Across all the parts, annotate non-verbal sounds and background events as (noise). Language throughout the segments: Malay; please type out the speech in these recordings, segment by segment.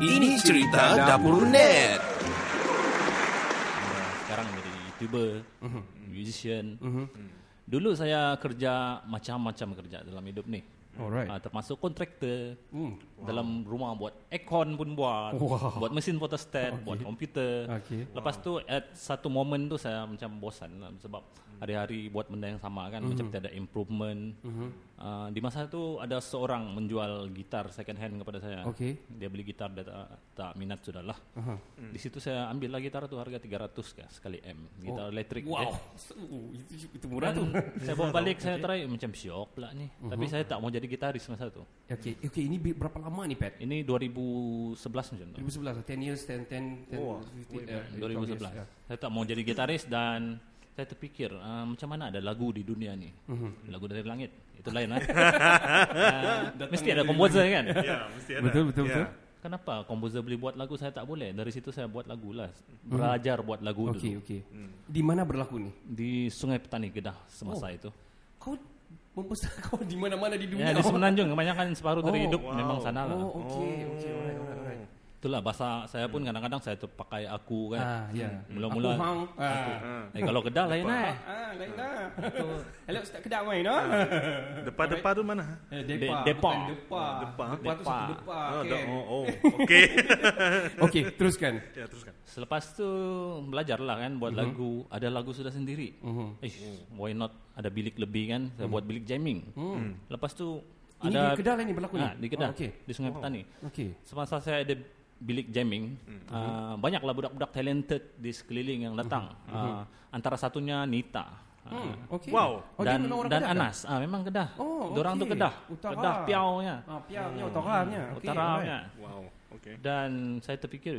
Ini cerita dapur net. Ya, sekarang menjadi YouTuber, mhm. musician. Mhm. Dulu saya kerja macam-macam kerja dalam hidup ni. Alright. Uh, termasuk kontraktor mm. wow. dalam rumah buat aircon pun buat, wow. buat mesin photostat, okay. buat komputer. Okay. Lepas wow. tu at satu moment tu saya macam bosan lah, sebab hari-hari buat benda yang sama kan mm-hmm. macam mhm. tiada improvement. Mm-hmm. Uh, di masa tu ada seorang menjual gitar second hand kepada saya. Okay. Dia beli gitar dia tak, tak minat sudahlah. Uh-huh. Mm. Di situ saya ambil lah gitar tu harga 300 ke sekali M, gitar oh. elektrik. Wow. Eh. Itu, itu murah Dan tu. Saya bawa balik saya try macam syok pula ni. Uh-huh. Tapi mhm. saya tak mau jadi gitaris masa itu. Okey, okey ini berapa lama nih Pat? Ini 2011 macam tu. 2011, 10 lah, years, 10, 10, 10 oh, 15, uh, 2011. Years, yeah. Saya tak mau jadi gitaris dan saya terpikir uh, ah, macam mana ada lagu di dunia ni? Mm-hmm. Lagu dari langit. Itu lain lah. (laughs) uh, ada komposer kan? (laughs) Ya, yeah, ada. Betul, betul, ya. betul. Kenapa komposer boleh buat lagu saya tak boleh? Dari situ saya buat lagu lah. Mhm. Belajar buat lagu dulu. Okey, okey. Hmm. Di mana berlaku ni? Di Sungai Petani Kedah semasa oh. itu. Kau Perpustakaan (laughs) di mana-mana di dunia. Ya, di semenanjung kebanyakan separuh oh, dari hidup wow. memang sana lah. Oh, okey, okey, alright, Itulah bahasa saya pun kadang-kadang saya pakai aku kan. Ah, ya. Mula-mula. Aku hang. Ah. Eh, kalau kedah lain lah. Ah, lain lah. Hello, start kedah main lah. Depan-depan tu mana? Eh, Depan. Depan. Ah, Depan. Depan. Depan. Depan. Ah, Depan. Depan. Oh, oh. Okay. (laughs) okay, (laughs) teruskan. Ya, teruskan. Selepas tu belajar lah kan buat mhm. lagu. Ada lagu sudah sendiri. Eh, why not? Ada bilik lebih kan? Saya mhm. buat bilik jamming. Hmm. Lepas tu ini ada di kedai ini berlaku ni. Ha, di kedai. Oh, okay. Di Sungai wow. Oh. Petani. Okey. Semasa saya ada bilik jamming mm-hmm. uh, banyaklah budak-budak talented di sekeliling yang datang mm-hmm. uh, hmm. antara satunya Nita uh, Hmm, okay. Wow. Oh, dan, oh, dan kedah Anas. Kan? Ah, memang Kedah. Oh, okay. Diorang tu Kedah. Utara. Kedah piaunya. Ah, piaunya hmm. utaranya. Okay, utaranya. Wow. Okay. Dan saya terfikir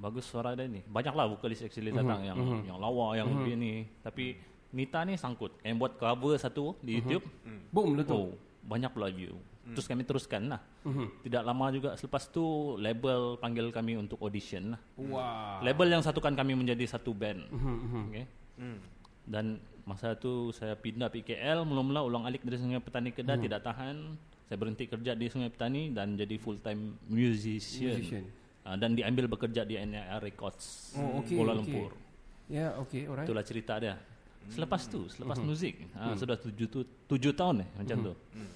bagus suara dia ni. Banyaklah vokalis actually hmm. datang mm-hmm. yang mm-hmm. yang lawa yang mm-hmm. ini. Tapi Nita ni sangkut. Yang buat cover satu di mm-hmm. YouTube. Mm. Boom, letup. Oh, banyak pula Hmm. Terus kami teruskan lah. Uh-huh. Hmm. Tidak lama juga selepas tu label panggil kami untuk audition lah. Wow. Label yang satukan kami menjadi satu band. Uh-huh. Okay. Uh-huh. Dan masa tu saya pindah PKL. Mula-mula ulang alik dari Sungai Petani Kedah uh-huh. tidak tahan. Saya berhenti kerja di Sungai Petani dan jadi full time musician. musician. Uh, dan diambil bekerja di NIR Records. Oh, okay, Kuala okay. Lumpur. Ya, yeah, okay, alright. Itulah cerita dia. Selepas tu, selepas uh-huh. muzik. Uh, uh Sudah tujuh, tu, tujuh tahun eh, macam uh-huh. tu. Uh-huh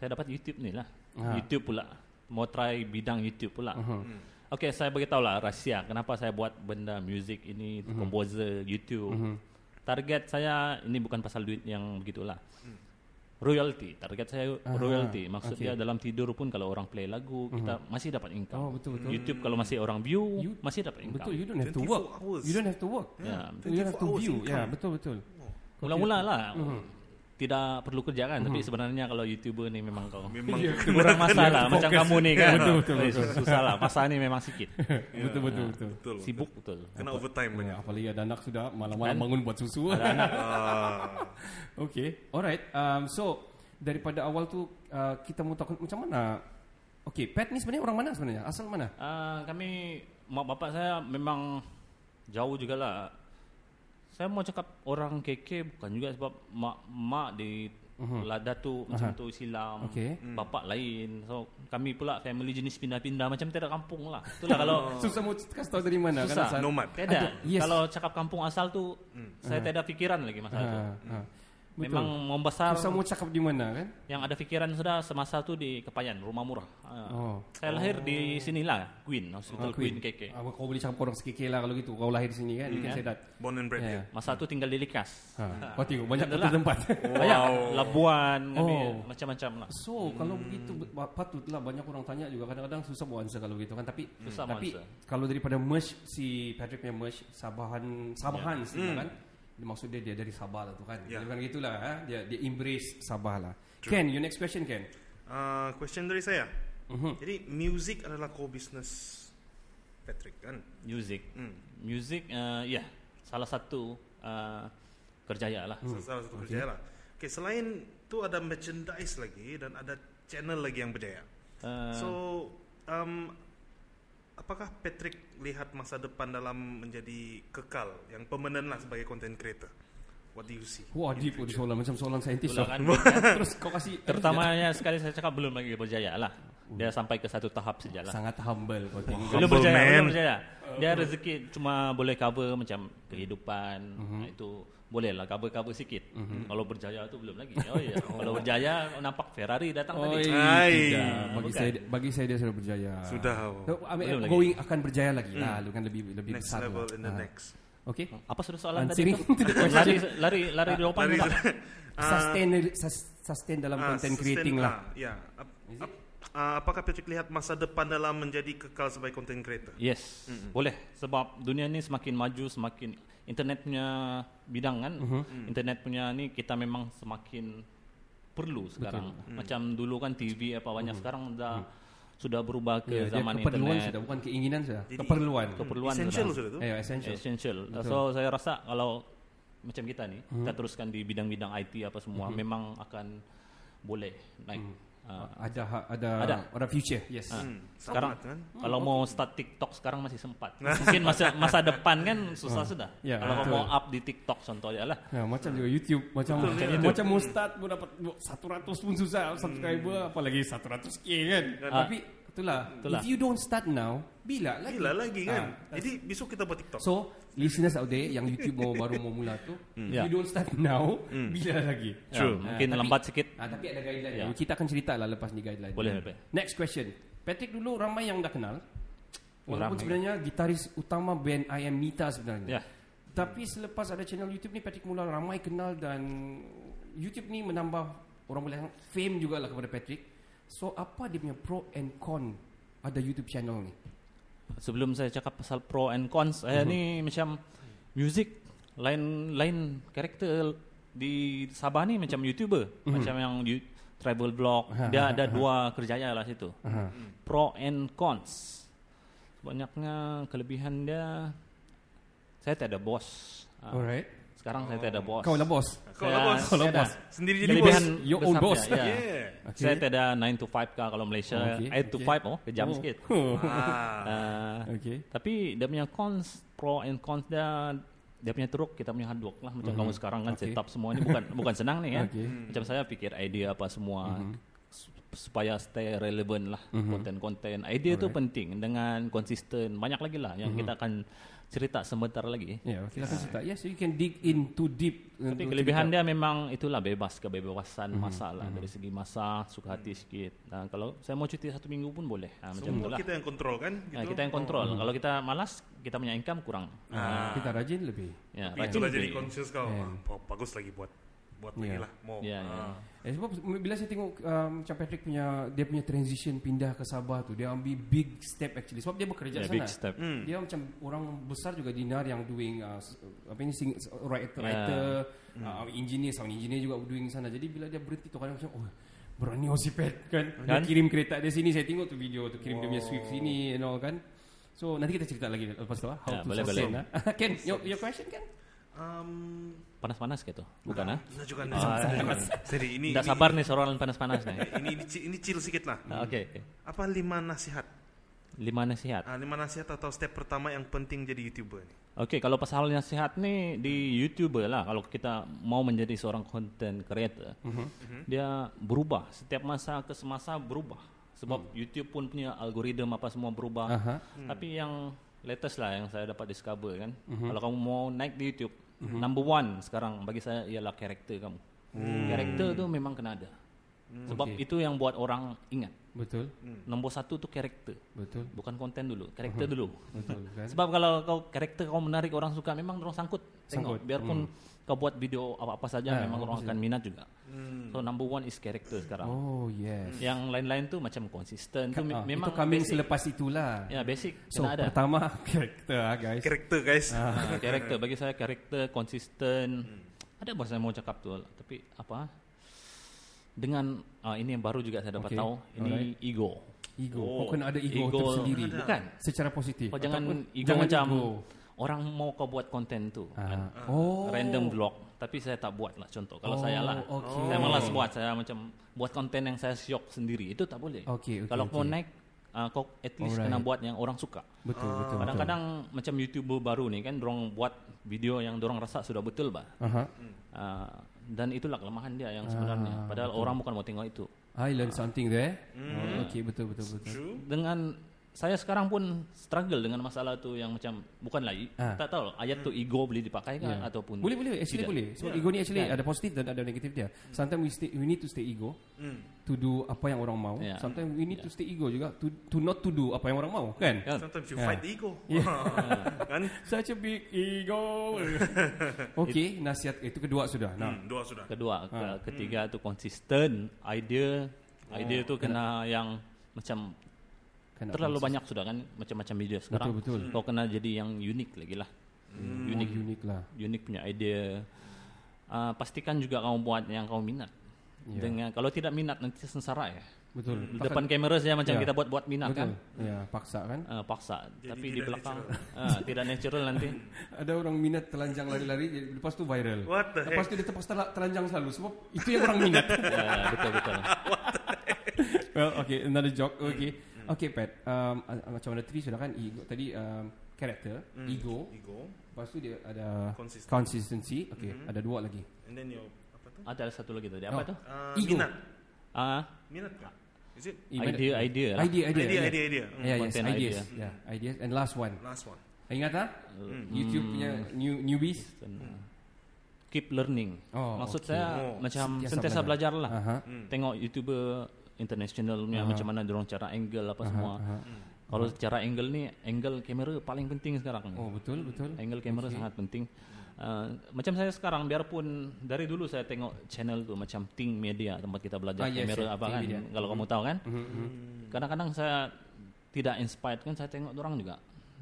saya dapat YouTube ni lah. Ha. YouTube pula. Mau try bidang YouTube pula. Uh-huh. Hmm. Okay, saya beritahu lah rahsia kenapa saya buat benda music ini, uh-huh. composer YouTube. Uh-huh. Target saya ini bukan pasal duit yang begitulah. Hmm. Royalty, target saya royalty. Maksudnya okay. dalam tidur pun kalau orang play lagu uh-huh. kita masih dapat income. Oh, betul, betul. YouTube kalau masih orang view you, masih dapat income. Betul, you don't have to work. Hours. You don't have to work. Yeah, yeah. you don't have to view. Ya, income. Yeah, betul betul. Mula-mula lah. Uh-huh tidak perlu kerja kan tapi mhm. sebenarnya kalau youtuber ni memang kau memang kurang masalah macam kamu ni kan betul, betul, eh, betul, betul. susah lah masa ni memang sikit (laughs) ya, betul, betul, betul betul sibuk betul kena overtime ya, banyak apalagi ada anak sudah malam-malam bangun buat susu ada anak (laughs) ah. okay alright um, so daripada awal tu uh, kita mau tahu macam mana okay pet ni sebenarnya orang mana sebenarnya asal mana uh, kami mak bapak saya memang jauh juga lah saya mau cakap orang KK bukan juga sebab mak mak di uh-huh. Mhm. ladat tu uh-huh. macam tu silam okay. bapa hmm. lain so kami pula family jenis pindah-pindah macam tiada kampung lah itulah kalau (laughs) oh. susah mau cakap tahu dari mana susah. kan nomad Tidak. yes. kalau cakap kampung asal tu hmm. saya uh-huh. tiada fikiran lagi masalah uh-huh. tu uh-huh. Betul. Memang membesar Susah mau cakap di mana kan Yang ada fikiran sudah Semasa tu di Kepayan Rumah murah ha. oh. Saya lahir oh. di sinilah Queen Hospital oh, Queen. Queen KK uh, Kau boleh cakap korang sekeke lah Kalau gitu Kau lahir di sini kan, mm, kan? Born and bred ya. Ya. Masa tu tinggal di Likas ha. Kau ha. oh, tengok banyak kata tempat (laughs) Banyak wow. Labuan kan, Oh, Macam-macam lah So hmm. kalau begitu Patutlah banyak orang tanya juga Kadang-kadang susah buat answer Kalau gitu kan Tapi hmm. Tapi Kalau daripada merge Si Patrick punya merge Sabahan Sabahan yeah. sih, hmm. kan maksud dia dia dari Sabah lah tu kan. Yeah. Dia kan gitulah ha? dia dia embrace Sabah lah. True. Ken, your next question Ken. Uh, question dari saya. Uh-huh. Jadi music adalah core business Patrick kan? Music. Mm. Music uh, ya, yeah. salah satu uh, kerjaya lah. Hmm. Salah satu hmm. kerjaya lah. Okay. okay, selain tu ada merchandise lagi dan ada channel lagi yang berjaya. Uh, so um, apakah Patrick lihat masa depan dalam menjadi kekal yang permanent lah sebagai content creator? What do you see? Wah, deep pun soalan macam soalan saintis. Lah. (laughs) Kan, Terus kau kasih terutamanya sekali saya cakap belum lagi berjaya lah. Dia sampai ke satu tahap saja lah. Sangat humble kau tinggal. Belum berjaya, belum berjaya. Dia rezeki cuma boleh cover macam kehidupan uh-huh. itu boleh lah cover-cover sikit. Mm-hmm. Kalau berjaya tu belum lagi. Oh iya. (laughs) Kalau berjaya nampak Ferrari datang oh, tadi. Hai. Bagi saya bagi saya dia sudah berjaya. Sudah. So, I mean, going lagi. akan berjaya lagi. Hmm. Nah, lu kan lebih lebih next besar. Next level lah. in the ah. next. Okay. Apa sudah soalan And tadi? (laughs) lari lari lari di uh, lah. (laughs) ah. Sustain uh, sustain dalam uh, content sustain, creating uh, lah. Ya. Yeah. Uh, uh, apakah Patrick lihat masa depan dalam menjadi kekal sebagai content creator? Yes, mm-hmm. boleh. Sebab dunia ni semakin maju, semakin internet punya bidang kan. Mm-hmm. Mm. Internet punya ni kita memang semakin perlu sekarang. Betul. Mm. Macam dulu kan TV apa banyak mm-hmm. sekarang dah mm. sudah berubah ke yeah, zaman dia keperluan internet. Sudah, bukan keinginan sudah. Jadi, keperluan. Keperluan. Essential sudah, sudah tu. Yeah, essential. essential. So saya rasa kalau macam kita ni, mm-hmm. kita teruskan di bidang-bidang IT apa semua, mm-hmm. memang akan boleh naik. Mm-hmm. Uh, ada ha- ada ada ada future yes uh, hmm. sekarang kan? hmm. kalau mau start TikTok sekarang masih sempat (laughs) mungkin masa masa depan kan susah uh, sudah yeah, kalau betul. mau up di TikTok contohnya lah ya, macam juga YouTube macam betul, macam, YouTube. macam mau start mau dapat 100 pun susah hmm. subscriber hmm. apalagi 100k kan uh, tapi itulah, itulah if you don't start now bila lagi bila lagi kan uh, jadi besok kita buat TikTok so listeners out there yang YouTube baru mau mula tu, mm. yeah. you ya. don't start now, mm. bila lagi? True, yeah. mungkin uh, tapi, lambat sikit. Uh, tapi ada guideline. Yeah. Kita akan cerita lah lepas ni guideline. Boleh, boleh. Next question. Patrick dulu ramai yang dah kenal. Walaupun oh, sebenarnya gitaris utama band I Am Mita sebenarnya. Yeah. Tapi selepas ada channel YouTube ni, Patrick mula ramai kenal dan YouTube ni menambah orang boleh fame jugalah kepada Patrick. So apa dia punya pro and con ada YouTube channel ni? sebelum saya cakap pasal pro and cons saya uh-huh. Eh, mhm. ni macam music lain lain karakter di Sabah ni macam youtuber uh-huh. macam yang you, travel vlog ha, dia ha, ada ha. dua kerjaya lah situ uh-huh. pro and cons banyaknya kelebihan dia saya tak ada bos ah. alright sekarang oh. saya tiada bos. Kau lah bos. Kau lah bos. Kau lah bos. Sendiri jadi bos. Your own boss. Ya. Yeah. Okay. Saya tiada 9 to 5 kah kalau Malaysia. 8 oh, okay. to 5 oh. Kejam oh. sikit. (laughs) Oh. Uh, (laughs) okay. Tapi dia punya cons, pro and cons dia dia punya teruk kita punya hard work lah macam uh-huh. kamu sekarang kan okay. setup semua ini bukan bukan senang nih ya okay. Hmm. macam saya fikir idea apa semua uh-huh. supaya stay relevant lah konten-konten mm-hmm. uh-huh. idea Alright. itu penting dengan konsisten banyak lagi lah yang uh-huh. kita akan cerita sebentar lagi. Ya, yeah, silakan cerita. Uh, yes, you can dig in too deep. Tapi kelebihan cerita. dia memang itulah bebas kebebasan mm-hmm. masa lah mm-hmm. dari segi masa suka hati mm-hmm. sikit. Nah, kalau saya mau cuti satu minggu pun boleh. Nah, Semua macam itulah. kita yang kontrol kan? Gitu? Nah, kita yang kontrol. Oh. Kalau kita malas, kita punya income kurang. Ah. Nah, kita rajin lebih. Ya, rajin itulah lebih. jadi conscious kau. Yeah. Ya. Bagus lagi buat buat yeah. lagi ya. lah more. Yeah, ya, ya. yeah. Uh. Eh, sebab bila saya tengok um, macam Patrick punya dia punya transition pindah ke Sabah tu dia ambil big step actually sebab dia bekerja yeah, sana. Mm. Dia macam orang besar juga dinar yang doing uh, apa ini sing, writer, yeah. writer mm. uh, engineer, sound engineer juga doing sana. Jadi bila dia berhenti tu kadang macam oh berani osipet kan? kan? Dia kan? kirim kereta dia sini saya tengok tu video tu kirim wow. dia punya swift sini and all kan. So nanti kita cerita lagi lepas tu lah how yeah, to boleh, Boleh. Ha? (laughs) Ken, your, your question kan? Um, panas-panas gitu, bukan nah, Juga nah, oh, Jadi ini tidak sabar nih soalan panas-panas nih. (laughs) ini, ini ini chill sedikit lah. Ah, oke. Okay. Apa lima nasihat? Lima nasihat. Ah, lima nasihat atau step pertama yang penting jadi youtuber nih. Oke, okay, kalau pasal nasihat nih di youtuber lah. Kalau kita mau menjadi seorang content creator, uh mhm. -huh. Mhm. dia berubah setiap masa ke semasa berubah. Sebab hmm. YouTube pun punya algoritma apa semua berubah. Uh -huh. Tapi yang latest lah yang saya dapat discover kan. Mm-hmm. Kalau kamu mau naik di YouTube, hmm number one sekarang bagi saya ialah karakter kamu. Hmm. Karakter tu memang kena ada. Hmm. Sebab okay. itu yang buat orang ingat. Betul. Hmm. Nombor satu tu karakter. Betul. Bukan konten dulu, karakter uh-huh. dulu. Betul kan? (laughs) Sebab kalau kau karakter kau menarik orang suka memang orang sangkut tengok sangkut. biarpun mm kau buat video apa-apa saja yeah, memang orang akan minat juga. Hmm. So number one is character sekarang. Oh yes. Yang lain-lain tu macam konsisten tu uh, memang itu coming basic. selepas itulah. Ya yeah, basic so, ada. pertama (laughs) character ah, guys. Character guys. Uh, character bagi saya character konsisten. Hmm. Ada bahasa mau cakap tu tapi apa? Dengan uh, ini yang baru juga saya dapat okay. tahu ini Alright. ego. Ego. Oh. Kau kena ada ego, ego tersendiri. Bukan. Secara positif. Kau oh, jangan ego jangan macam ego orang mau kau buat konten tu uh. Uh. random vlog tapi saya tak buat lah contoh kalau oh, saya lah okay. saya malas buat saya macam buat konten yang saya syok sendiri itu tak boleh okay, okay, kalau okay. kau naik uh, kau at least Alright. kena buat yang orang suka betul betul kadang-kadang macam youtuber baru ni kan dorong buat video yang dorong rasa sudah betul bah uh-huh. uh, dan itulah kelemahan dia yang sebenarnya padahal uh, orang bukan mau tengok itu I learn something there mm. Okay betul betul betul. True. Dengan saya sekarang pun struggle dengan masalah tu yang macam bukanlah ha. tak tahu ayat tu ego boleh dipakai kan yeah. ataupun boleh boleh actually tidak. boleh sebab so, ya. yeah. ego ni actually yeah. Kan? ada positif dan ada negatif dia mm. sometimes we stay, we need to stay ego mm. to do apa yang orang mau yeah. sometimes we need yeah. to ya. stay ego juga to to not to do apa yang orang mau kan, kan? sometimes you yeah. fight the ego yeah. (laughs) kan saya cebik ego (laughs) Okey nasihat eh, itu kedua sudah nah mm, dua sudah kedua ha. ketiga mm. tu konsisten idea idea oh, tu kena, kena yang macam kena terlalu mensos. banyak sudah kan macam-macam media sekarang. Betul betul. Kau kena jadi yang unik lagi lah. Hmm. Unik oh, unik lah. Unik punya idea. Uh, pastikan juga kau buat yang kau minat. Yeah. Dengan kalau tidak minat nanti sengsara ya. Betul. Paksa. Depan kamera saja macam yeah. kita buat buat minat betul. kan. Ya, yeah, paksa kan? Uh, paksa. Jadi Tapi di belakang natural. uh, tidak natural nanti. (laughs) Ada orang minat telanjang lari-lari lepas tu viral. What the heck? Lepas tu dia terpaksa tel- telanjang selalu sebab itu yang orang minat. (laughs) Ya, yeah, betul betul. (laughs) What the heck? Well, okay, another joke. Okay. Hmm. Okay Pat um, Macam ada tadi sudah kan ego, Tadi um, Character mm. Ego Ego Lepas dia ada Consistency, consistency. Okay mm-hmm. Ada dua lagi And then your Apa tu? Ada satu lagi tadi Apa oh. tu? Uh, ego Minat uh. Minat ke? Is it? Lah. Idea, idea, idea, idea, idea, idea, idea, idea, idea. Mm. Yeah, yes, ideas, idea. yeah, ideas, and last one. Last one. Ingat tak? Ah? Mm. YouTube punya hmm. new newbies. Keep learning. Oh, Maksud okay. saya oh, macam sentiasa belajar, belajar lah. Uh-huh. Mm. Tengok YouTuber international uh-huh. macam mana dorong cara angle apa uh-huh. semua. Uh-huh. Kalau cara angle ni angle kamera paling penting sekarang. Oh betul betul. Angle kamera okay. sangat penting. Uh, macam saya sekarang biarpun dari dulu saya tengok channel tu macam Ting Media tempat kita belajar ah, kamera yes, apa kan. Kalau mm-hmm. kamu tahu kan. Mm-hmm. Mhm. kadang saya tidak inspired kan saya tengok orang juga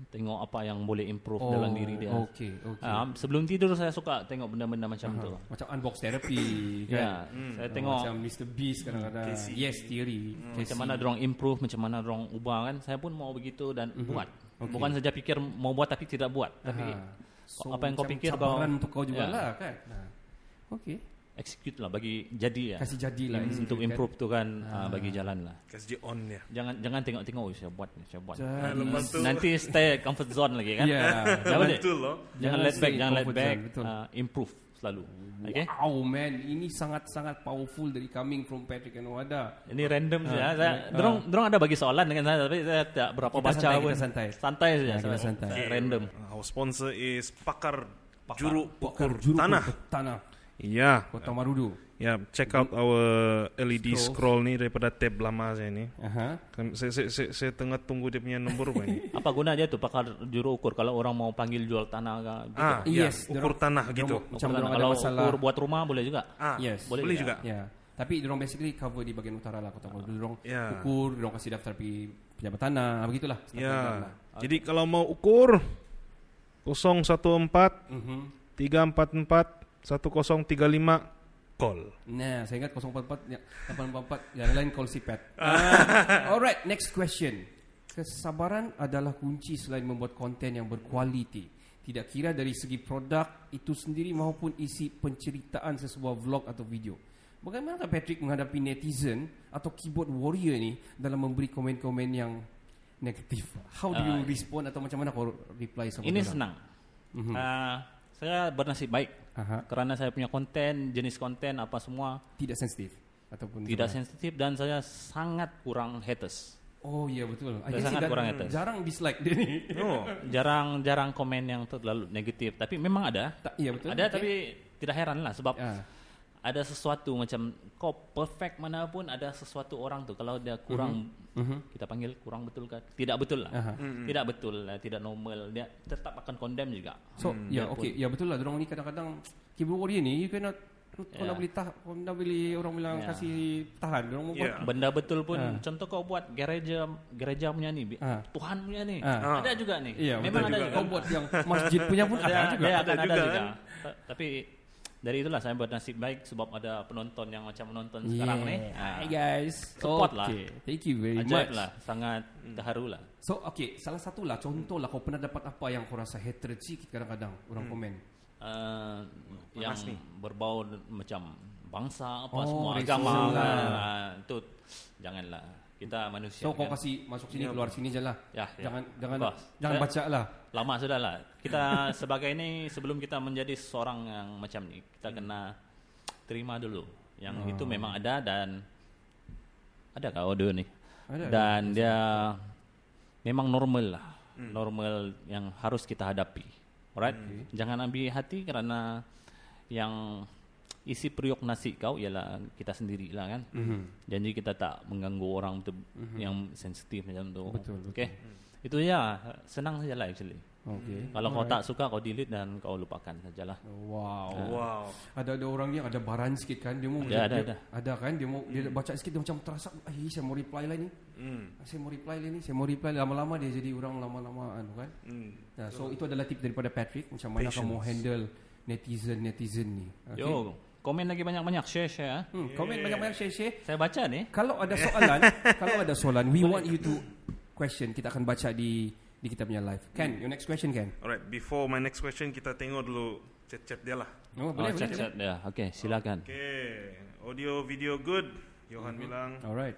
tengok apa yang boleh improve oh, dalam diri dia. Okay, okay. Um, ah, sebelum tidur saya suka tengok benda-benda macam uh-huh. tu. Macam unbox therapy (coughs) kan. Yeah. Mm. Saya tengok macam Mr Beast kadang-kadang. KC. Yes theory. Mm. Macam mana dorong improve, macam mana dorong ubah kan. Saya pun mau begitu dan mm-hmm. buat. Okay. Bukan saja fikir mau buat tapi tidak buat. Tapi uh-huh. so, apa yang kau fikir kau untuk kau jugalah ya. yeah. kan. Nah. Okay execute lah bagi jadi lah. Kasih jadi lah mm. untuk kan. improve tu kan ha. bagi jalan lah. Kasih dia on ya. Jangan jangan tengok-tengok oh, saya buat ni, saya buat. Jangan eh, ha, nanti stay comfort zone lagi kan. Ya. Yeah. Betul lah. Jangan let back, jangan let back. Uh, improve selalu. Okay? Wow man, ini sangat-sangat powerful dari coming from Patrick and Wada. Ini random saja. Uh, saya, uh, dorong, dorong ada bagi soalan dengan saya, tapi saya tak berapa kita baca. Santai, pun. Kita santai. Santai saja. kita santai. Random. Our sponsor is Pakar, Juru pokur Tanah. Tanah. Ya. Kota Marudu. Ya, check out our LED scroll, scroll ni daripada tab lama saya ni. Aha. Kan, saya, saya, saya, saya tengah tunggu dia punya nombor pun ni. (laughs) Apa guna dia tu pakar juru ukur kalau orang mau panggil jual tanah ke? Ah, ya, yes. Ya, ukur tanah gitu. Macam tanah. kalau masalah. ukur buat rumah boleh juga? Ah, yes. Boleh, boleh juga. Ya. Tapi dorong basically cover di bahagian utara lah kota Marudu. Dorong ya. ukur, dorong kasih daftar pi pejabat tanah. gitulah. Ya. Lah. Ah. Jadi kalau mau ukur 014 mm -hmm. 344 1035 call. Nah, saya ingat 044 844 ya, yang lain call si Pat. Uh, alright, next question. Kesabaran adalah kunci selain membuat konten yang berkualiti. Tidak kira dari segi produk itu sendiri maupun isi penceritaan sesuatu vlog atau video. Bagaimana Patrick menghadapi netizen atau keyboard warrior ni dalam memberi komen-komen yang negatif? How do you uh, respond atau macam mana kau reply sama Ini senang. Mm -hmm. uh, saya bernasib baik Aha. kerana saya punya konten jenis konten apa semua tidak sensitif ataupun tidak sensitif dan saya sangat kurang haters oh iya betul saya sangat kurang haters jarang dislike dia nih (laughs) oh. jarang jarang komen yang terlalu negatif tapi memang ada Ta- iya betul ada okay. tapi tidak heran lah sebab yeah ada sesuatu macam kau perfect mana pun ada sesuatu orang tu kalau dia kurang uh-huh. kita panggil kurang betul ke tidak betul lah uh-huh. tidak betul lah tidak normal dia tetap akan condemn juga so hmm, ya yeah, okey ya yeah, betul lah orang ni kadang-kadang kibur dia ni you cannot kau yeah. nak beli tah, kau nak beli orang bilang yeah. kasih tahan. Orang yeah. buat ya. benda betul pun. Uh. Contoh kau buat gereja gereja punya ni, uh. Tuhan punya ni, uh. ada juga ni. Yeah, Memang ada juga. juga. Kan? Kau buat yang masjid punya pun (laughs) ada, ada juga. Ya, ada, ada juga. juga. Kan? Tapi dari itulah saya buat nasib baik sebab ada penonton yang macam menonton yeah. sekarang ni. Ah. Hi guys. Support lah. okay. lah. Thank you very Ajaib much. lah. Sangat hmm. terharu lah. So okay, salah satulah contoh lah kau pernah dapat apa yang kau rasa hatred sih? kadang-kadang orang hmm. komen. Uh, yang ni. berbau macam bangsa apa oh, semua agama kan. Lah. Itu lah. ah, janganlah kita manusia. So kan? kau kasi masuk sini yeah. keluar sini jelah. Yeah, jangan yeah. jangan jangan so, baca lah. Lama sudah lah. Kita (laughs) sebagai ini sebelum kita menjadi seorang yang macam ni kita hmm. kena terima dulu yang oh. itu memang ada dan ada kau dulu nih. Ada, dan ada. dia memang normal lah, hmm. normal yang harus kita hadapi. Alright, hmm. jangan ambil hati kerana yang isi periuk nasi kau ialah kita sendiri lah kan. Mm-hmm. Janji kita tak mengganggu orang te- mm-hmm. yang sensitif macam tu. Betul. Okey. Mm. Itu ya senang sajalah actually. Okay. Mm. Kalau Alright. kau tak suka kau delete dan kau lupakan sajalah. Wow. Uh. Wow. Ada ada orang yang ada baran sikit kan dia mau ada, ada, ada. ada kan dia mau mm. dia hmm. baca sikit dia macam terasa eh saya mau reply lah ni. Mm. Saya mau reply lah ni, saya mau reply lama-lama dia jadi orang lama-lama kan. Mm. Uh, ya, so, so itu adalah tip daripada Patrick macam mana Patience. kau mau handle netizen netizen ni. Okay. Yo komen lagi banyak-banyak share share ah. Hmm, komen banyak-banyak share share. Saya baca ni. Kalau ada (laughs) soalan, kalau ada soalan, we want you to question. Kita akan baca di di kita punya live. Ken, hmm. your next question Ken. Alright, before my next question kita tengok dulu chat-chat dia lah. Oh, boleh, oh, boleh. Chat-chat dia. Okay, silakan. Okay. Audio video good. Johan mm-hmm. bilang. Alright.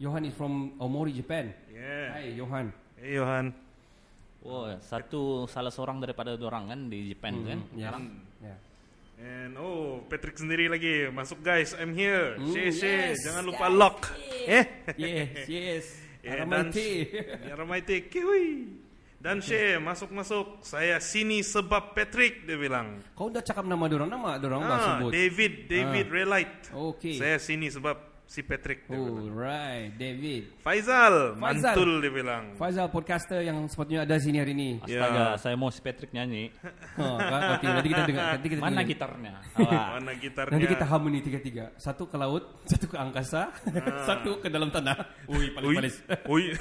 Johan is from Omori, Japan. Yeah. Hi, Johan. Hey, Johan. Wah, oh, satu salah seorang daripada orang kan di Japan hmm kan. Yeah. And oh, Patrick sendiri lagi masuk guys. I'm here. Ooh, share, share. Yes, Jangan lupa guys. lock. Eh? Yes, yes. yeah, Aramaiti. Aramaiti. Kiwi. Dan she masuk-masuk. Saya sini sebab Patrick dia bilang. Kau dah cakap nama dorang orang nama dia orang ah, sebut. David, David ah. Relight. Okay. Saya sini sebab si Patrick. Alright, David. Faizal, Faizal, mantul dia bilang. Faizal, podcaster yang sepatutnya ada sini hari ini. Astaga, yeah. saya mau si Patrick nyanyi. (laughs) Oh, okay. nanti kita dengar. (laughs) Nanti kita Mana dengar. gitarnya? (laughs) Mana gitarnya? Nanti kita harmoni tiga-tiga. Satu ke laut, satu ke angkasa, ah. satu ke dalam tanah. Ui, paling panas. Ui.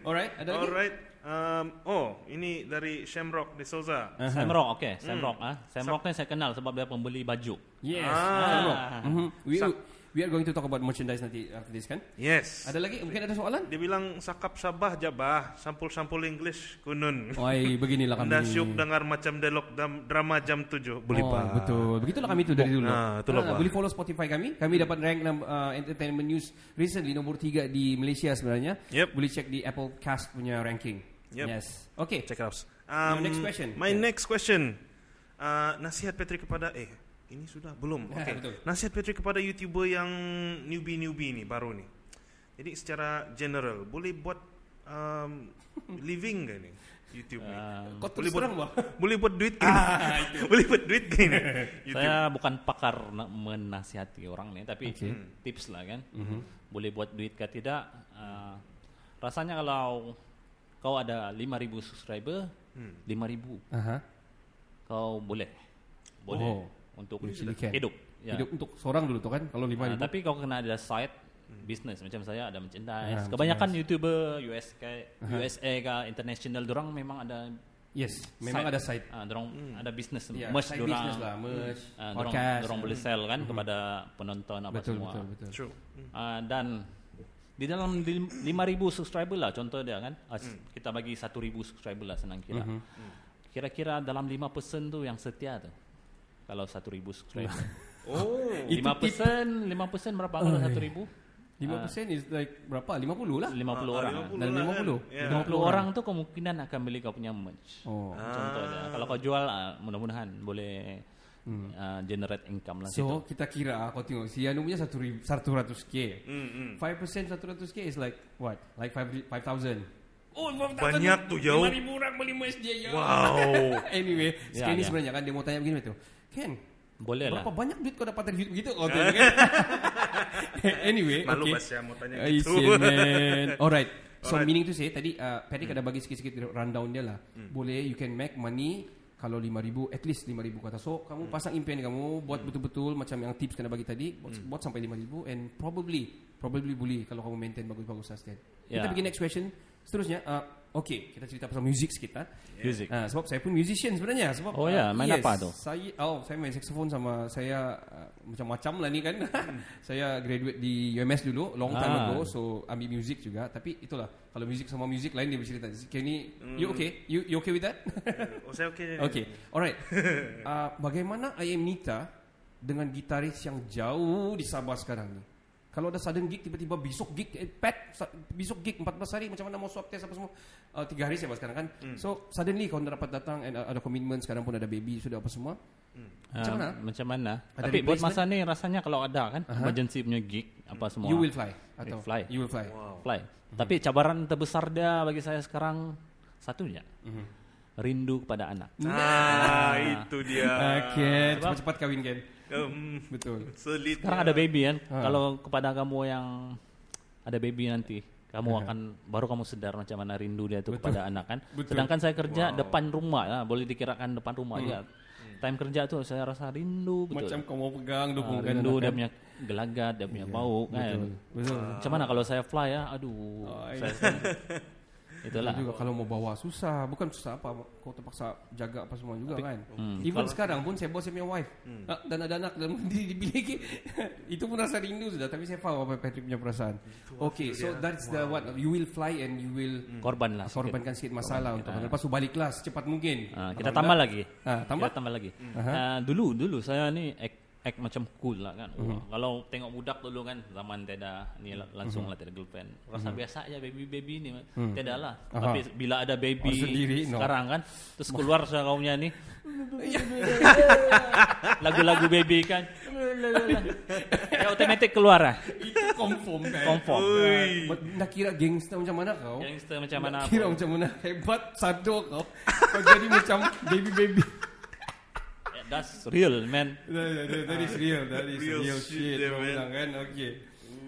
Alright, ada lagi? Alright. Um, oh, ini dari Shamrock De Souza. Uh-huh. Shamrock, okay. Hmm. Shamrock, mm. ah. Shamrock ni saya kenal sebab dia pembeli baju. Yes. Ah. Shamrock. Uh-huh. We, we are going to talk about merchandise nanti after this kan? Yes. Ada lagi? Mungkin ada soalan? Dia bilang sakap sabah jabah, sampul-sampul English kunun. Oi, beginilah kami. Dan syuk dengar macam dialog drama jam tujuh. Boleh pak? oh, Betul. Begitulah kami itu dari dulu. Nah, itulah nah, Boleh follow Spotify kami. Kami dapat rank uh, entertainment news recently nombor tiga di Malaysia sebenarnya. Yep. Boleh check di Apple Cast punya ranking. Yep. Yes. Okay. Check it out. Um, next question. My yeah. next question. Uh, nasihat Petri kepada eh ini sudah belum. (laughs) Okey. Nasihat Patrick kepada YouTuber yang newbie-newbie ni baru ni. Jadi secara general boleh buat um, (laughs) living ke ni YouTube ni? Um, boleh buat (laughs) ah, boleh buat duit ke? boleh buat duit ke? Saya bukan pakar menasihati orang ni tapi okay. Hmm. tips lah kan. Mm-hmm. Boleh buat duit ke tidak? Uh, rasanya kalau kau ada 5000 subscriber, hmm. 5000. Uh-huh. Kau boleh. Boleh. Oh untuk Silicon. hidup. Ya. Hidup untuk seorang dulu tuh kan, kalau lima. Nah, tapi kalau kena ada side hmm. bisnis macam saya ada mencintai nah, kebanyakan mencintai. youtuber US ke USA ke international dorang memang ada yes memang ada side. uh, ah, dorong hmm. ada bisnis yeah, merch dorang lah, merch uh, ah, dorong, dorong boleh sell kan mm-hmm. kepada penonton apa betul, semua betul, betul. true uh, dan di dalam 5000 subscriber lah contoh dia kan uh, mm. kita bagi 1000 subscriber lah senang kira mm-hmm. kira-kira dalam 5% tu yang setia tu kalau satu 1000 subscriber. Oh, lima 5% berapa kalau satu ribu? (laughs) Oh. Lima uh, is like berapa? Lima puluh lah. Lima puluh ah, orang. 50 Dan 50. Lah kan? 50, ya. orang. tu kemungkinan akan beli kau punya merch. Oh. Contohnya ah. kalau kau jual ah, mudah-mudahan boleh hmm. generate income lah So kita kira kau tengok si anu punya satu ratus k hmm, hmm. Five mm. satu ratus k is like what? Like 5000. Oh, 5, banyak tu jauh. 5000 orang beli merch dia ya. Wow. (laughs) anyway, yeah, sekian yeah. ni ya. sebenarnya kan dia mau tanya begini tu. Kan? Boleh lah. Berapa banyak duit kau dapat dari YouTube gitu? Oh, okay, kan? (laughs) anyway, Malu okay. Malu ya, mau tanya gitu. I see, man. (laughs) Alright. So Alright. meaning tu sih tadi uh, Patrick hmm. ada bagi sikit-sikit rundown dia lah. Hmm. Boleh you can make money kalau lima ribu at least lima ribu kata. So kamu hmm. pasang impian kamu buat hmm. betul-betul macam yang tips kena bagi tadi buat, hmm. buat sampai 5000 and probably probably boleh kalau kamu maintain bagus-bagus sustain. Lah, yeah. Kita bikin ya. next question. Seterusnya uh, Okay, kita cerita pasal music sikit lah. Music. Ha, sebab saya pun musician sebenarnya. Sebab, oh ya, yeah. main yes, apa tu? Saya, oh, saya main saxophone sama saya uh, macam-macam lah ni kan. (laughs) Hmm. saya graduate di UMS dulu, long time ah. ago. So, ambil music juga. Tapi itulah, kalau music sama music lain dia bercerita. Kenny, mm. you okay? You, you okay with that? oh, saya okay. (laughs) Okay, alright. uh, bagaimana I am Nita dengan gitaris yang jauh di Sabah sekarang ni? kalau ada sudden gig tiba-tiba besok gig eh, pet besok gig 14 hari macam mana mau swab test apa semua uh, tiga hari saya sekarang kan mm. so suddenly kau dapat datang and uh, ada commitment sekarang pun ada baby sudah apa semua mm. macam mana ah, macam mana ada tapi buat masa ni rasanya kalau ada kan uh-huh. emergency punya gig apa semua you will fly eh, atau fly you will fly wow. fly hmm tapi cabaran terbesar dia bagi saya sekarang satunya mm-hmm. rindu kepada anak nah, nah itu dia okay. cepat-cepat kawin kan Um, Betul. Sulit. Sekarang ada baby kan. Uh. Kalau kepada kamu yang ada baby nanti, kamu uh. akan baru kamu sadar macam mana rindu dia itu kepada anak kan. Betul. Sedangkan saya kerja wow. depan rumah ya, boleh dikirakan depan rumah hmm. ya. Hmm. Time kerja tuh saya rasa rindu betul. Macam kamu pegang dukung uh, rindu dia kan? punya gelagat, dia punya iya, bau kan. Macam mana kalau saya fly ya? Aduh. Oh, saya iya. (laughs) Itulah. Juga kalau mau bawa susah, bukan susah apa kau terpaksa jaga apa semua juga Tapi, kan. Hmm. Even sekarang pun saya bawa saya punya wife hmm. ah, dan ada anak dan mandi di Itu pun rasa rindu sudah. Tapi saya faham apa Patrick punya perasaan. Okay, so that's the what you will fly and you will hmm. korban lah. Korbankan sikit masalah untuk kita. Ha. lepas tu balik kelas cepat mungkin. Ah, kita tambah lagi. Ah, tambah? Kita tambah lagi. Hmm. Ah, dulu dulu saya ni act macam cool lah kan. Mm-hmm. Wah, kalau tengok budak dulu kan zaman tiada ni lah, langsung lah mhm. tiada girlfriend. Rasa mm-hmm. biasa aja baby-baby ni. Mm. Mhm. Tiada lah. Aha. Tapi bila ada baby oh, sendiri, sekarang no. kan. Terus keluar saya kaumnya ni. (laughs) Lagu-lagu baby kan. (laughs) ya otomatik keluar lah. Itu confirm kan. Confirm. Nak kira gangster macam mana kau? Gangster macam mana? Kira macam mana? Hebat satu kau. Kau jadi macam baby-baby that's real man. That, that, that is real. That is real, real shit. shit there, man. Kan? Okay.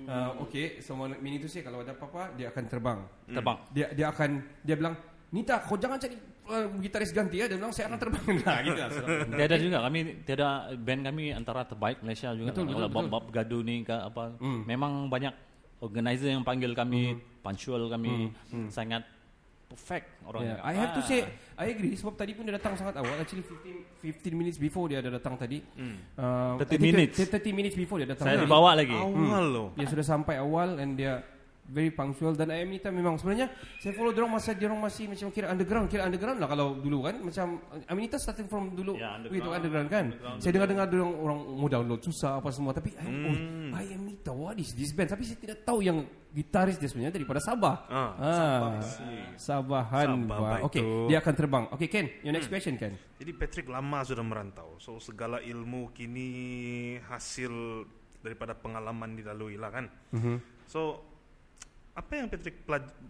Uh, okay. Someone mini tu sih kalau ada apa-apa dia akan terbang. Mm. Terbang. Dia dia akan dia bilang Nita, kau jangan cari uh, gitaris ganti ya. Dia bilang saya akan terbang. (laughs) Nah, gitu lah. tiada juga. Kami tiada band kami antara terbaik Malaysia juga. Betul, betul, bab Bob Gaduh ni ke apa. Mm. Memang banyak organizer yang panggil kami. Mm. Punctual kami. Mm. Sangat perfect orang yeah. I have ah. to say ah. I agree sebab tadi pun dia datang sangat awal actually 15 15 minutes before dia ada datang tadi. Mm. Uh, 30 minutes. 30 minutes before dia datang. Saya dibawa lagi. Awal hmm. loh. Dia sudah sampai awal and dia very punctual dan Amita memang sebenarnya saya follow dia orang masa dia orang masih macam kira underground kira underground lah kalau dulu kan macam Amita starting from dulu yeah, underground, with underground, kan underground, saya dengar-dengar dia orang orang mudah download susah apa semua tapi mm. oh, I hmm. Amita what is this band tapi saya tidak tahu yang gitaris dia sebenarnya daripada Sabah ah, ah Sabah Sabahan Sabah okey dia akan terbang okey Ken your next hmm. question Ken jadi Patrick lama sudah merantau so segala ilmu kini hasil daripada pengalaman dilalui lah kan mm-hmm. so apa yang Patrick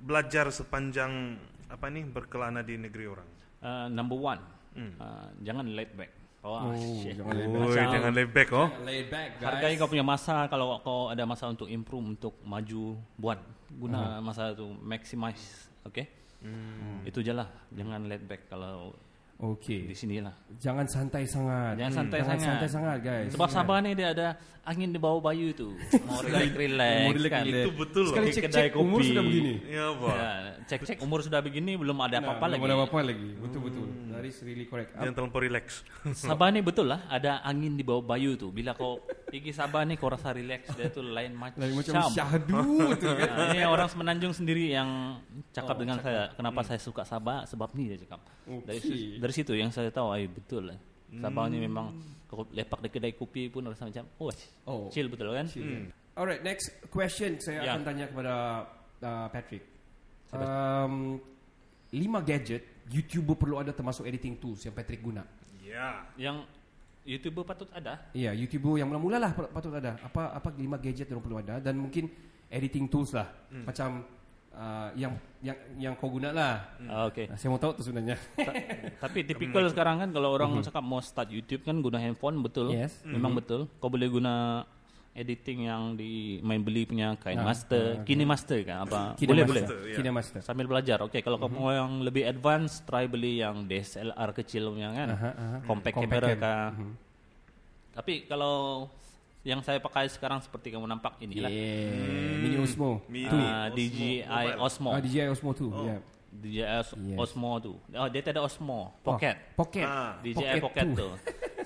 belajar sepanjang apa nih berkelana di negeri orang? Uh, number one, hmm. uh, jangan laid back. Oh, oh jangan, laid back. jangan laid back oh. Laid back, guys. Hargai kau punya masa kalau kau ada masa untuk improve untuk maju buat guna uh-huh. masa itu maximize, okay? Hmm. Itu jelah, jangan laid back kalau Okey. Di sinilah. Jangan santai sangat. Jangan hmm. santai Jangan sangat. Santai sangat guys. Sebab Sabah ni dia ada angin di bawah bayu tu. (laughs) Mau relax, relax kan. Itu betul lah. Sekali cek kedai cek kopi. umur sudah begini. Ya apa? Ya, cek cek umur sudah begini belum ada apa-apa nah, lagi. Belum ada apa-apa lagi. Betul betul. Hmm that is really correct. Jangan terlalu relax. (laughs) Sabah ni betul lah, ada angin di bawah bayu tu. Bila kau pergi Sabah ni, kau rasa relax. Dia tu lain macam. Lain macam syahdu tu. (laughs) Kan? Nah, ha, ini orang semenanjung sendiri yang cakap oh, dengan cakap. saya, kenapa hmm. saya suka Sabah, sebab ni dia cakap. Okay. Oh, dari, dari situ yang saya tahu, ay betul lah. Hmm. Sabah hmm. ni memang kau lepak di kedai kopi pun rasa macam, oh, oh. chill betul kan. Chill. Hmm. Alright, next question saya yeah. akan tanya kepada uh, Patrick. Um, lima gadget YouTuber perlu ada termasuk editing tools yang Patrick guna. Ya. Yeah. Yang YouTuber patut ada. Ya, yeah, YouTuber yang mula-mula lah patut ada. Apa apa lima gadget yang perlu ada dan mungkin editing tools lah. Hmm. Macam uh, yang yang yang kau guna lah. Hmm. Ah, okay. saya mau tahu tu sebenarnya. Ta- (laughs) tapi tipikal sekarang kan kalau orang mm-hmm. cakap mau start YouTube kan guna handphone betul. Yes. Mm-hmm. Memang hmm. betul. Kau boleh guna editing yang di main beli punya kain ha, master ha, okay. kini master kan apa kini boleh master, boleh kini ya. master sambil belajar okey kalau mm-hmm. kamu yang lebih advance try beli yang DSLR kecil punya kan aha, aha. compact hmm. camera kan mm-hmm. tapi kalau yang saya pakai sekarang seperti kamu nampak inilah yeah. hmm. mini osmo mini uh, ah, DJI osmo uh, DJI osmo tu oh. ya DJI Osmo tu. Oh, dia tak ada Osmo. Pocket. Oh, pocket. Ah, DJI Pocket, pocket tu. (laughs)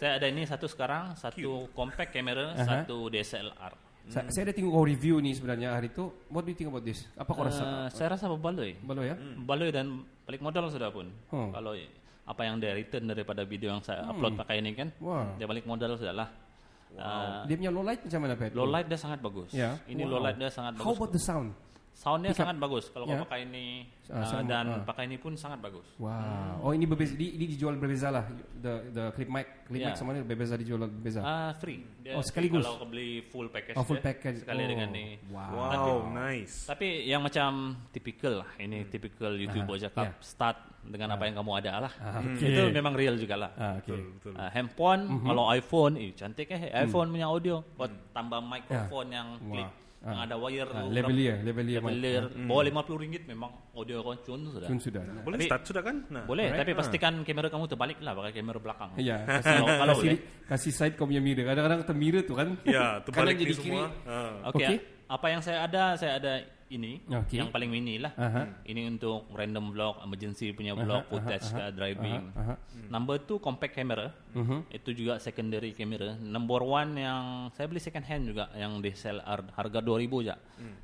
Saya ada ini satu sekarang, satu Cute. compact camera, uh-huh. satu DSLR. Sa- hmm. Saya ada tengok review nih sebenarnya hari itu. What do you think about this? Apa kau uh, rasa? Eh, saya rasa baloi. Baloi ya? Hmm. Baloi dan balik modal sudah pun. Hmm. Kalau apa yang dari return daripada video yang saya hmm. upload pakai ini kan, wow. dia balik modal sudah lah. Wow. Uh, dia punya low light macam mana Pat? Low light dia sangat bagus. Yeah. Ini wow. low light dia sangat How bagus. How about the sound? Soundnya Pickup. sangat bagus kalau yeah. kau ya. pakai ini uh, ah, sama, ah, dan uh. pakai ini pun sangat bagus. Wow. Hmm. Oh ini berbeza. Ini, ini dijual berbeza lah. The the clip mic, clip yeah. mic ya. sama ini berbeza dijual berbeza. Ah uh, free. Dia oh sekaligus. Kalau kau beli full package. Oh full package. Dia, sekali oh. dengan ini. Wow. Wow tapi, nice. Tapi yang macam typical lah. Ini hmm. typical YouTube uh-huh. cakap yeah. start dengan uh-huh. apa yang kamu ada lah. Uh-huh. Okay. Itu memang real juga lah. Uh, okay. Betul betul. Uh, handphone, uh-huh. kalau iPhone, ih, eh, cantik eh. iPhone hmm. punya audio. Kau hmm. tambah ya. microphone yeah. yang clip. Wow ha. ada wire ha. level dia level dia level dia hmm. bawah lima puluh ringgit memang audio kau cun sudah cun sudah nah. boleh tapi, sudah kan nah. boleh Alright. tapi ah. pastikan ha. kamera kamu terbalik lah pakai kamera belakang ya (laughs) kalau kasih, kasih side kau yang mirror kadang-kadang termirror tu kan ya (laughs) terbalik ni semua ha. okay. okay. apa yang saya ada saya ada ini okay. yang paling mini lah. Uh-huh. Ini untuk random vlog, emergency punya vlog, uh-huh. footage, uh-huh. driving. Uh-huh. Uh-huh. Number two compact camera, uh-huh. itu juga secondary camera. Number one yang saya beli second hand juga yang di sell harga 2000 ribu je.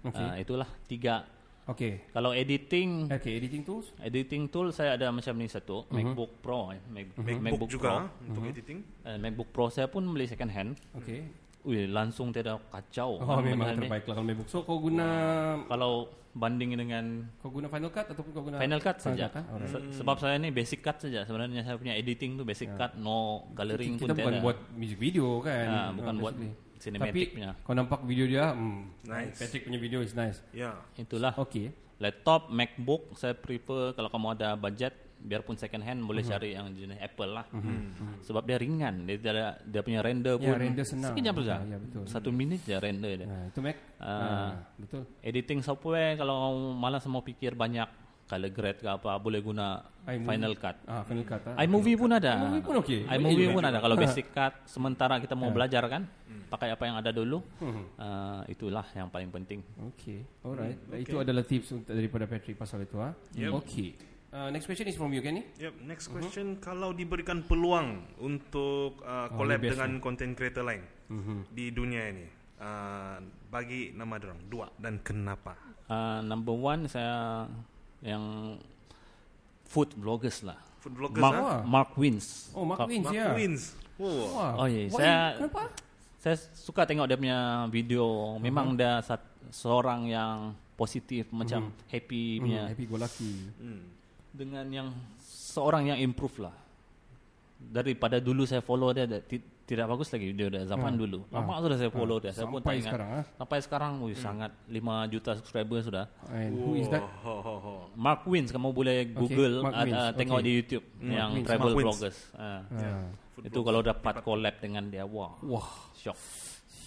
Okay. Uh, itulah tiga. Okey. Kalau editing, okay, editing tools, editing tool saya ada macam ni satu uh-huh. MacBook Pro, eh. Mac- uh-huh. MacBook, MacBook juga ah, untuk uh-huh. editing. Uh, MacBook Pro saya pun beli second hand. Okay. Wih, langsung tiada kacau. Oh, memang, memang terbaik kalau MacBook. So, kau guna... Kalau banding dengan... Kau guna Final Cut atau kau guna... Final Cut saja. Ha? Ah? Right. Se- sebab saya ni basic cut saja. Sebenarnya saya punya editing tu basic yeah. cut. No coloring pun tiada. Kita bukan buat music video kan. Ha, nah, bukan no, ah, buat cinematic Tapi, punya. Tapi kau nampak video dia, hmm, nice. Patrick punya video is nice. Ya. Yeah. Itulah. Okay. Laptop, MacBook, saya prefer kalau kamu ada budget, biarpun second hand boleh mm-hmm. cari yang jenis Apple lah mm-hmm. sebab dia ringan dia dia, ada, dia punya render ya, pun ya, render senang sekejap saja ya, ya, betul. satu minit je render dia ya, itu ya, Mac uh, ya, betul editing software kalau malas mau fikir banyak kalau grade ke apa boleh guna I Final movie. Cut. Ah, Final Cut. Ah. iMovie pun ada. iMovie pun okey. iMovie, iMovie pun juga. ada kalau (laughs) basic cut. Sementara kita mau belajar kan, hmm. pakai apa yang ada dulu. Uh, itulah yang paling penting. Okey. Alright. Hmm. Okay. Itu adalah tips untuk daripada Patrick pasal itu ah. Yep. Okey. Uh, next question is from you, Kenny. Yep. Next mhm. question, uh-huh. kalau diberikan peluang untuk uh, oh, collab oh, dengan content creator lain uh-huh. di dunia ini, uh, bagi nama dorong dua dan kenapa? Uh, number one saya yang food bloggers lah. Food bloggers Mark, ha? Mark Wins. Oh Mark Kap- Wins, Mark yeah. Wins. Wow. Oh, yeah. Why, saya, kenapa? Saya suka tengok dia punya video. Memang uh-huh. dia seorang yang positif macam uh happy uh-huh. Happy go lucky. uh dengan yang seorang yang improve lah daripada dulu saya follow dia tidak bagus lagi dia dah zaman ha. dulu hmm. lama ha. sudah saya follow ha. dia saya sampai pun tak sekarang, ha? sampai sekarang wih, sangat 5 juta subscriber sudah And who is that Mark Wins kamu boleh google okay. uh, tengok okay. di YouTube hmm. yang Mark travel Mark bloggers uh. Ha. yeah. Yeah. itu kalau dapat collab dengan dia wah wah shock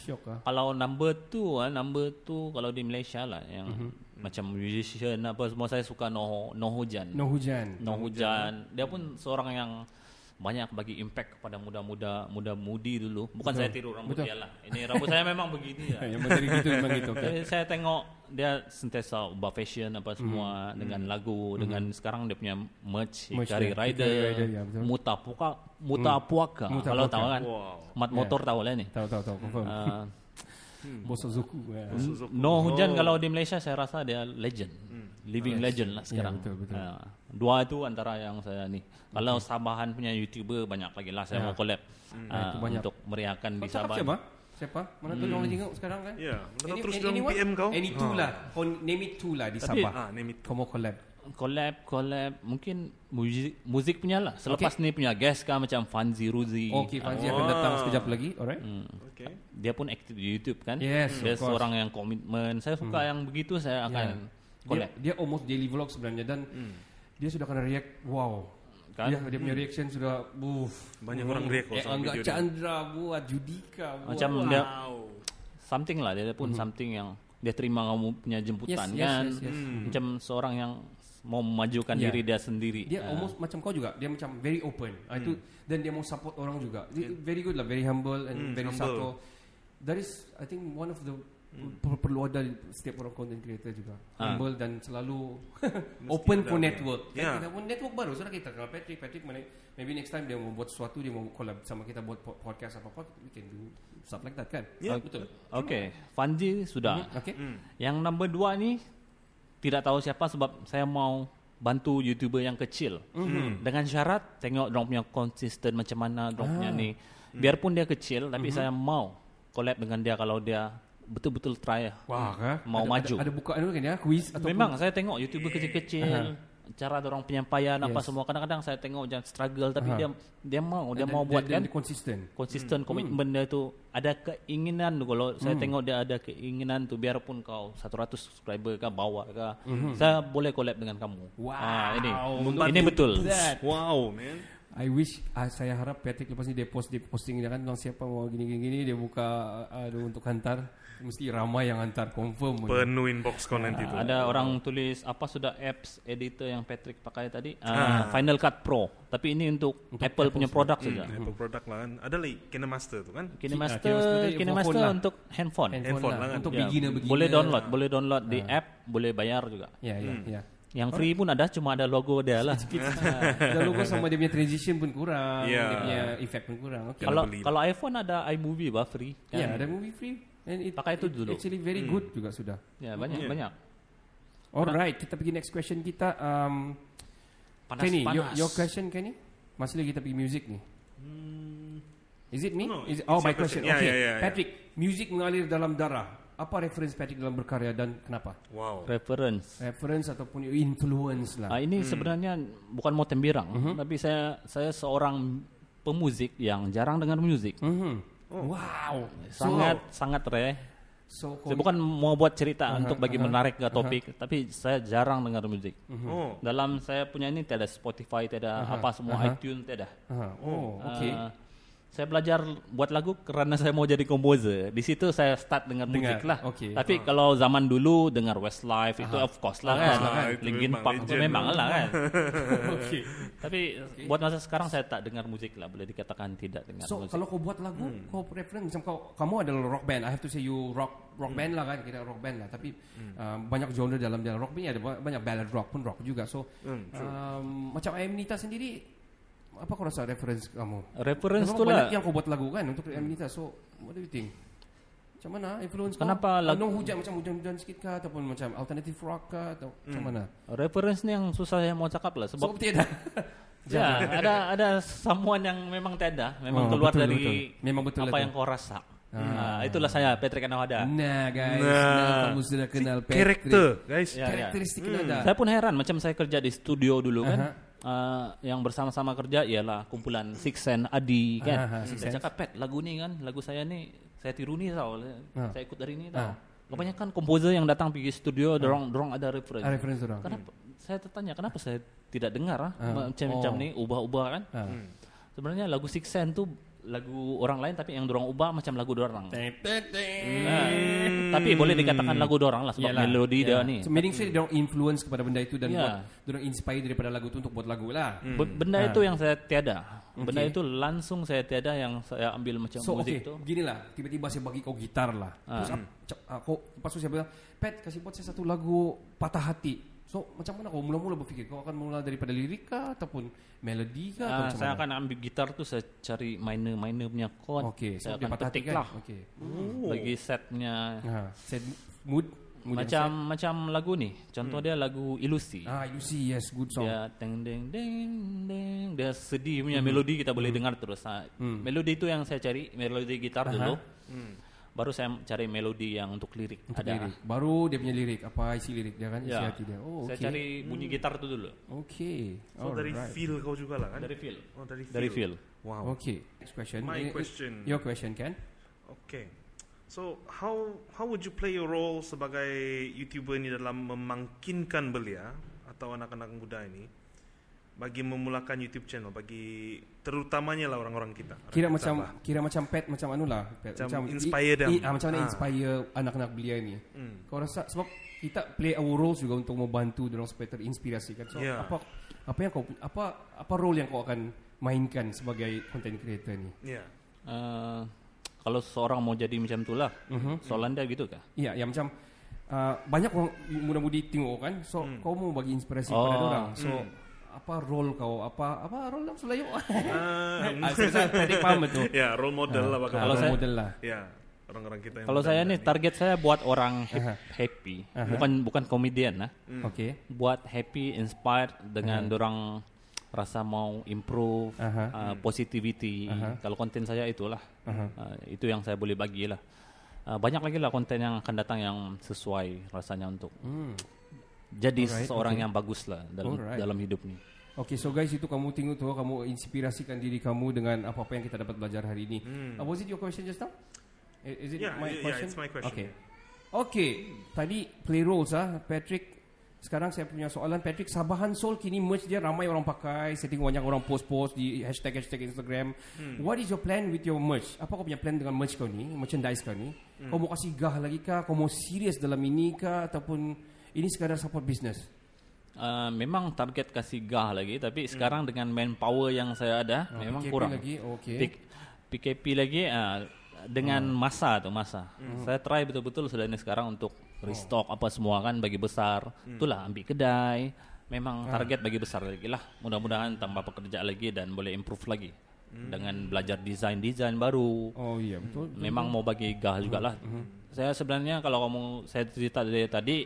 shock ah kalau number 2 uh, ah, number 2 kalau di Malaysia lah yang mm-hmm macam musician apa semua saya suka Noho Noho Hujan. Noho Hujan. Noho Hujan. Dia pun seorang yang banyak bagi impact kepada muda-muda muda-mudi dulu. Bukan Betul. saya tiru rambut Betul. dia lah. Ini rambut saya memang begini lah. (laughs) Yang menjadi gitu memang gitu. Okay. Saya tengok dia sentiasa ubah fashion apa semua mm. dengan lagu mm. dengan hmm. sekarang dia punya merch Hikari Rider, Hikari Rider ya, Muta Puaka mm. kalau tahu kan wow. mat ya. motor yeah. tahu lah ni tahu tahu tahu confirm uh, (laughs) hmm. Bos Suzuku. Yeah. No hujan oh. kalau di Malaysia saya rasa dia legend. Hmm. Living yes. legend lah ya, sekarang. Yeah, betul, betul. Uh, dua itu antara yang saya ni. Kalau Sabahan punya YouTuber banyak lagi lah saya yeah. mau collab. Hmm. Uh, nah, untuk meriahkan di Sabah. Siapa? Siapa? Mana hmm. tu orang lagi tengok sekarang kan? Ya. Yeah. Mana terus dalam PM kau? Any two ha. lah. Name it two lah di Tapi, Ah, name it two. Kau mau collab. collab collab mungkin muzik muzik punya lah selepas okay. ni punya guest kah macam Fanzi Ruzi okay Fanzi oh. akan datang sekejap lagi alright hmm. okay. dia pun aktif di YouTube kan yes dia seorang yang komitmen saya suka hmm. yang begitu saya ya. akan yeah. collab dia, dia almost daily vlog sebenarnya dan hmm. dia sudah kena react wow kan? Ya, dia punya reaction sudah buff. Banyak hmm. orang react kalau eh, sama Angga Chandra buat Judika buat. Macam wow. dia something lah dia pun hmm. something yang dia terima kamu punya jemputan yes, kan. Yes, yes, yes. Hmm. Macam seorang yang mau memajukan yeah. diri dia sendiri. Dia uh. almost macam kau juga. Dia macam very open. Ah, hmm. Itu dan dia mau support orang juga. Yeah. Very good lah, very humble and hmm, very humble. That is, I think one of the hmm. perlu ada setiap orang content creator juga uh. humble dan selalu (laughs) open for network. Yeah. Kita pun network baru. Sebab kita kalau Patrick, Patrick mana? Maybe next time dia mau buat sesuatu dia mau kolab sama kita buat podcast apa apa, we can do stuff like that kan? Yeah. Uh, betul. Okay, Fanji sudah. Ya, okay. Hmm. Yang number dua ni tidak tahu siapa sebab saya mau bantu youtuber yang kecil mm-hmm. dengan syarat tengok dia punya konsisten macam mana dia punya ah. ni hmm. biarpun dia kecil tapi mm-hmm. saya mau collab dengan dia kalau dia betul-betul try wah ha? mau ada, maju ada, ada buka dulu kan ya quiz atau memang saya tengok youtuber kecil-kecil uh-huh cara orang penyampaian apa semua kadang-kadang saya tengok jangan struggle tapi Aha. dia dia mau dia mau buat kan konsisten konsisten komitmen hmm. mm. dia tu ada keinginan tu kalau saya hmm. tengok dia ada keinginan tu biarpun kau 100 subscriber ke bawa ke hmm saya boleh collab dengan kamu ah, wow ha, ini Membantu ini betul wow man I wish uh, saya harap Patrick lepas ni dia post dia posting dia kan orang siapa mau gini gini gini dia buka uh, untuk hantar Mesti ramai yang hantar confirm. Penuh inbox kau ya, nanti tu. Ada orang tulis apa sudah apps editor yang Patrick pakai tadi? Ha. Uh, Final Cut Pro. Tapi ini untuk, untuk Apple, Apple punya produk hmm, saja. Apple hmm. produk lah kan. Ada lagi KineMaster tu kan? KineMaster, ya, KineMaster, ah, KineMaster lah. untuk lah. handphone. Handphone, handphone lah. lah kan. Untuk beginner-beginner. Ya, boleh ya. download, boleh download di hmm. app, boleh bayar juga. Ya, ya, hmm. ya. Yang free pun ada cuma ada logo dia lah. Ada logo sama dia punya transition pun kurang, yeah. dia punya effect pun kurang. Okay. Kalau kalau iPhone ada iMovie bah free. Ya, kan? Ya, yeah, ada movie free. And it, Pakai itu it dulu. Actually very hmm. good juga sudah. Ya yeah, banyak yeah. Hmm. banyak. Alright kita pergi next question kita. Um, panas Kenny, panas. Your, your question Kenny. Masalah kita pergi music ni. Hmm. Is it me? Oh, no, Is it, oh my question. question. Yeah, okay. Yeah, yeah, ya. Patrick, music mengalir dalam darah. Apa reference Patrick dalam berkarya dan kenapa? Wow. Reference. Reference ataupun influence lah. Ah ini hmm. sebenarnya bukan mau tembirang, mm-hmm. tapi saya saya seorang pemuzik yang jarang dengar music. Mm-hmm. Oh. Wow, sangat so, sangat re. So, saya bukan mau buat cerita uh -huh, untuk bagi uh -huh, menarik ke uh-huh. topik, uh -huh. tapi saya jarang dengar musik. Uh -huh. Dalam saya punya ini tidak ada Spotify, tidak uh -huh, apa semua uh -huh. iTunes, tidak Uh -huh. Oh, oke. Eh, okay. saya belajar buat lagu kerana saya mau jadi komposer. Di situ saya start dengan muzik lah. Okay. Tapi uh. kalau zaman dulu dengar Westlife uh-huh. itu of course lah kan. Uh-huh. Linkin Park itu memang lah kan. (laughs) okay. Tapi okay. buat masa sekarang saya tak dengar muzik lah. Boleh dikatakan tidak dengar so, muzik. So kalau kau buat lagu, hmm. kau preference macam kau, kamu adalah rock band. I have to say you rock rock hmm. band lah kan. Kita rock band lah. Tapi hmm. uh, banyak genre dalam dalam rock band. Ada banyak ballad rock pun rock juga. So hmm, um, macam Aminita sendiri, apa kau rasa reference kamu? Reference tu lah. Banyak yang kau buat lagu kan untuk hmm. Anita. So, what do you think? Macam mana influence Kenapa kau? Kenapa lagu? Uh, hujan macam hujan-hujan sikit kah? Ataupun macam alternative rock kah? Atau macam hmm. mana? Reference ni yang susah yang mau cakap lah. Sebab so, tiada. (laughs) (laughs) ya, ada ada someone yang memang tiada. Memang oh, keluar dari Memang betul apa lah yang kau rasa. Ah. Hmm. ah. itulah saya Patrick Anawada. Nah, guys. Nah. kamu sudah kenal Patrick. Character, guys. Ya, ya. Karakteristik ya. Hmm. Saya pun heran macam saya kerja di studio dulu uh-huh. kan uh, yang bersama-sama kerja ialah kumpulan Six Sen, Adi kan. Uh, uh, saya cakap pet lagu ni kan, lagu saya ni saya tiru ni tau. Uh. Saya ikut dari ni tau. Uh. Ah. Kebanyakan komposer yang datang pergi studio uh. dorong dorong ada reference. Uh, reference dorong. Kenapa? Hmm. Saya tertanya kenapa saya tidak dengar uh. macam-macam oh. ni ubah-ubah kan. Uh. Hmm. Sebenarnya lagu Six Sen tu lagu orang lain tapi yang dorong ubah macam lagu dorang. Tapi boleh dikatakan lagu dorang lah sebab melodi dia ni. Meaning saya dorang influence kepada benda itu dan ya. dorang inspire daripada lagu itu untuk buat lagu lah. Hmm. Benda ah. itu yang saya tiada. Benda itu langsung saya tiada yang saya ambil macam so, muzik itu. Gini lah, tiba-tiba saya bagi kau gitar lah. Ah. Terus aku ah, pas saya bilang, Pat kasih buat saya satu lagu patah hati. So macam mana kau mula-mula berfikir? Kau akan mula daripada lirik kah ataupun melodi kah uh, saya mana? akan ambil gitar tu saya cari minor-minor punya chord. Okey, so saya akan petik kan? lah. Okey. Oh. Bagi set punya ha, set mood Mudah macam set. macam lagu ni. Contoh hmm. dia lagu Ilusi. Ah, Ilusi yes, good song. Dia deng deng deng deng. Dia sedih punya hmm. melodi kita boleh hmm. dengar terus. Ha. Hmm. Melodi itu yang saya cari, melodi gitar uh dulu. Hmm baru saya cari melodi yang untuk lirik untuk ada lirik. baru dia punya lirik apa isi lirik dia kan isi ya. hati dia oh okay. saya cari bunyi hmm. gitar tu dulu oke okay. so All dari right. feel kau juga lah kan dari feel oh dari feel, dari feel. wow oke okay. next question my eh, eh, question your question kan okay so how how would you play your role sebagai youtuber ini dalam memangkinkan belia atau anak-anak muda ini bagi memulakan YouTube channel bagi terutamanya lah orang-orang kita. Orang kira macam lah. kira macam pet macam anu lah. macam, macam inspire dia. Ah, macam mana ha. inspire anak-anak belia ni. Hmm. Kau rasa sebab kita play our roles juga untuk membantu dorong supaya terinspirasi kan. So yeah. apa apa yang kau apa apa role yang kau akan mainkan sebagai content creator ni? Ya. Yeah. Uh, kalau seorang mau jadi macam itulah. Uh-huh. Mhm. Soalan dia gitu kah? Iya, yeah, macam uh, banyak orang muda-mudi tengok kan. So hmm. kau mau bagi inspirasi oh. pada orang. So hmm apa role kau apa apa role dalam selayu ah, (laughs) ah tadi paham itu ya role model lah bagaimana kalau saya model lah ya orang-orang kita yang kalau saya nih target saya buat orang happy bukan bukan komedian lah hmm. oke buat happy inspired dengan orang rasa mau improve uh-huh. uh, positivity uh-huh. kalau konten saya itulah uh-huh. uh, itu yang saya boleh bagilah uh, banyak lagi lah konten yang akan datang yang sesuai rasanya untuk hmm jadi Alright, seorang okay. yang bagus lah dalam dalam hidup ni. Okay, so guys itu kamu tengok tu, kamu inspirasikan diri kamu dengan apa apa yang kita dapat belajar hari ini. Hmm. Uh, was it your question just now? Is it yeah, my question? Yeah, it's my question. Okay, okay. Tadi play roles ah, Patrick. Sekarang saya punya soalan Patrick Sabahan Soul kini merch dia ramai orang pakai Saya tengok banyak orang post-post di hashtag-hashtag Instagram hmm. What is your plan with your merch? Apa kau punya plan dengan merch kau ni? Merchandise kau ni? Hmm. Kau mau kasih gah lagi kah? Kau mau serius dalam ini kah? Ataupun ini sekadar support business? Uh, memang target kasih gah lagi tapi hmm. sekarang dengan manpower yang saya ada oh, memang PKP kurang. Lagi, oh, okay. P- PKP lagi uh, dengan hmm. masa tu masa. Hmm. Saya try betul-betul sudah ini sekarang untuk oh. restock apa semua kan bagi besar. Hmm. Itulah ambil kedai. Memang target bagi besar lagi lah. Mudah-mudahan tambah pekerja lagi dan boleh improve lagi. Hmm. Dengan belajar desain-desain baru. Oh iya betul. Memang betul. mau bagi gah hmm. jugalah. Hmm. Saya sebenarnya kalau kamu saya cerita dari tadi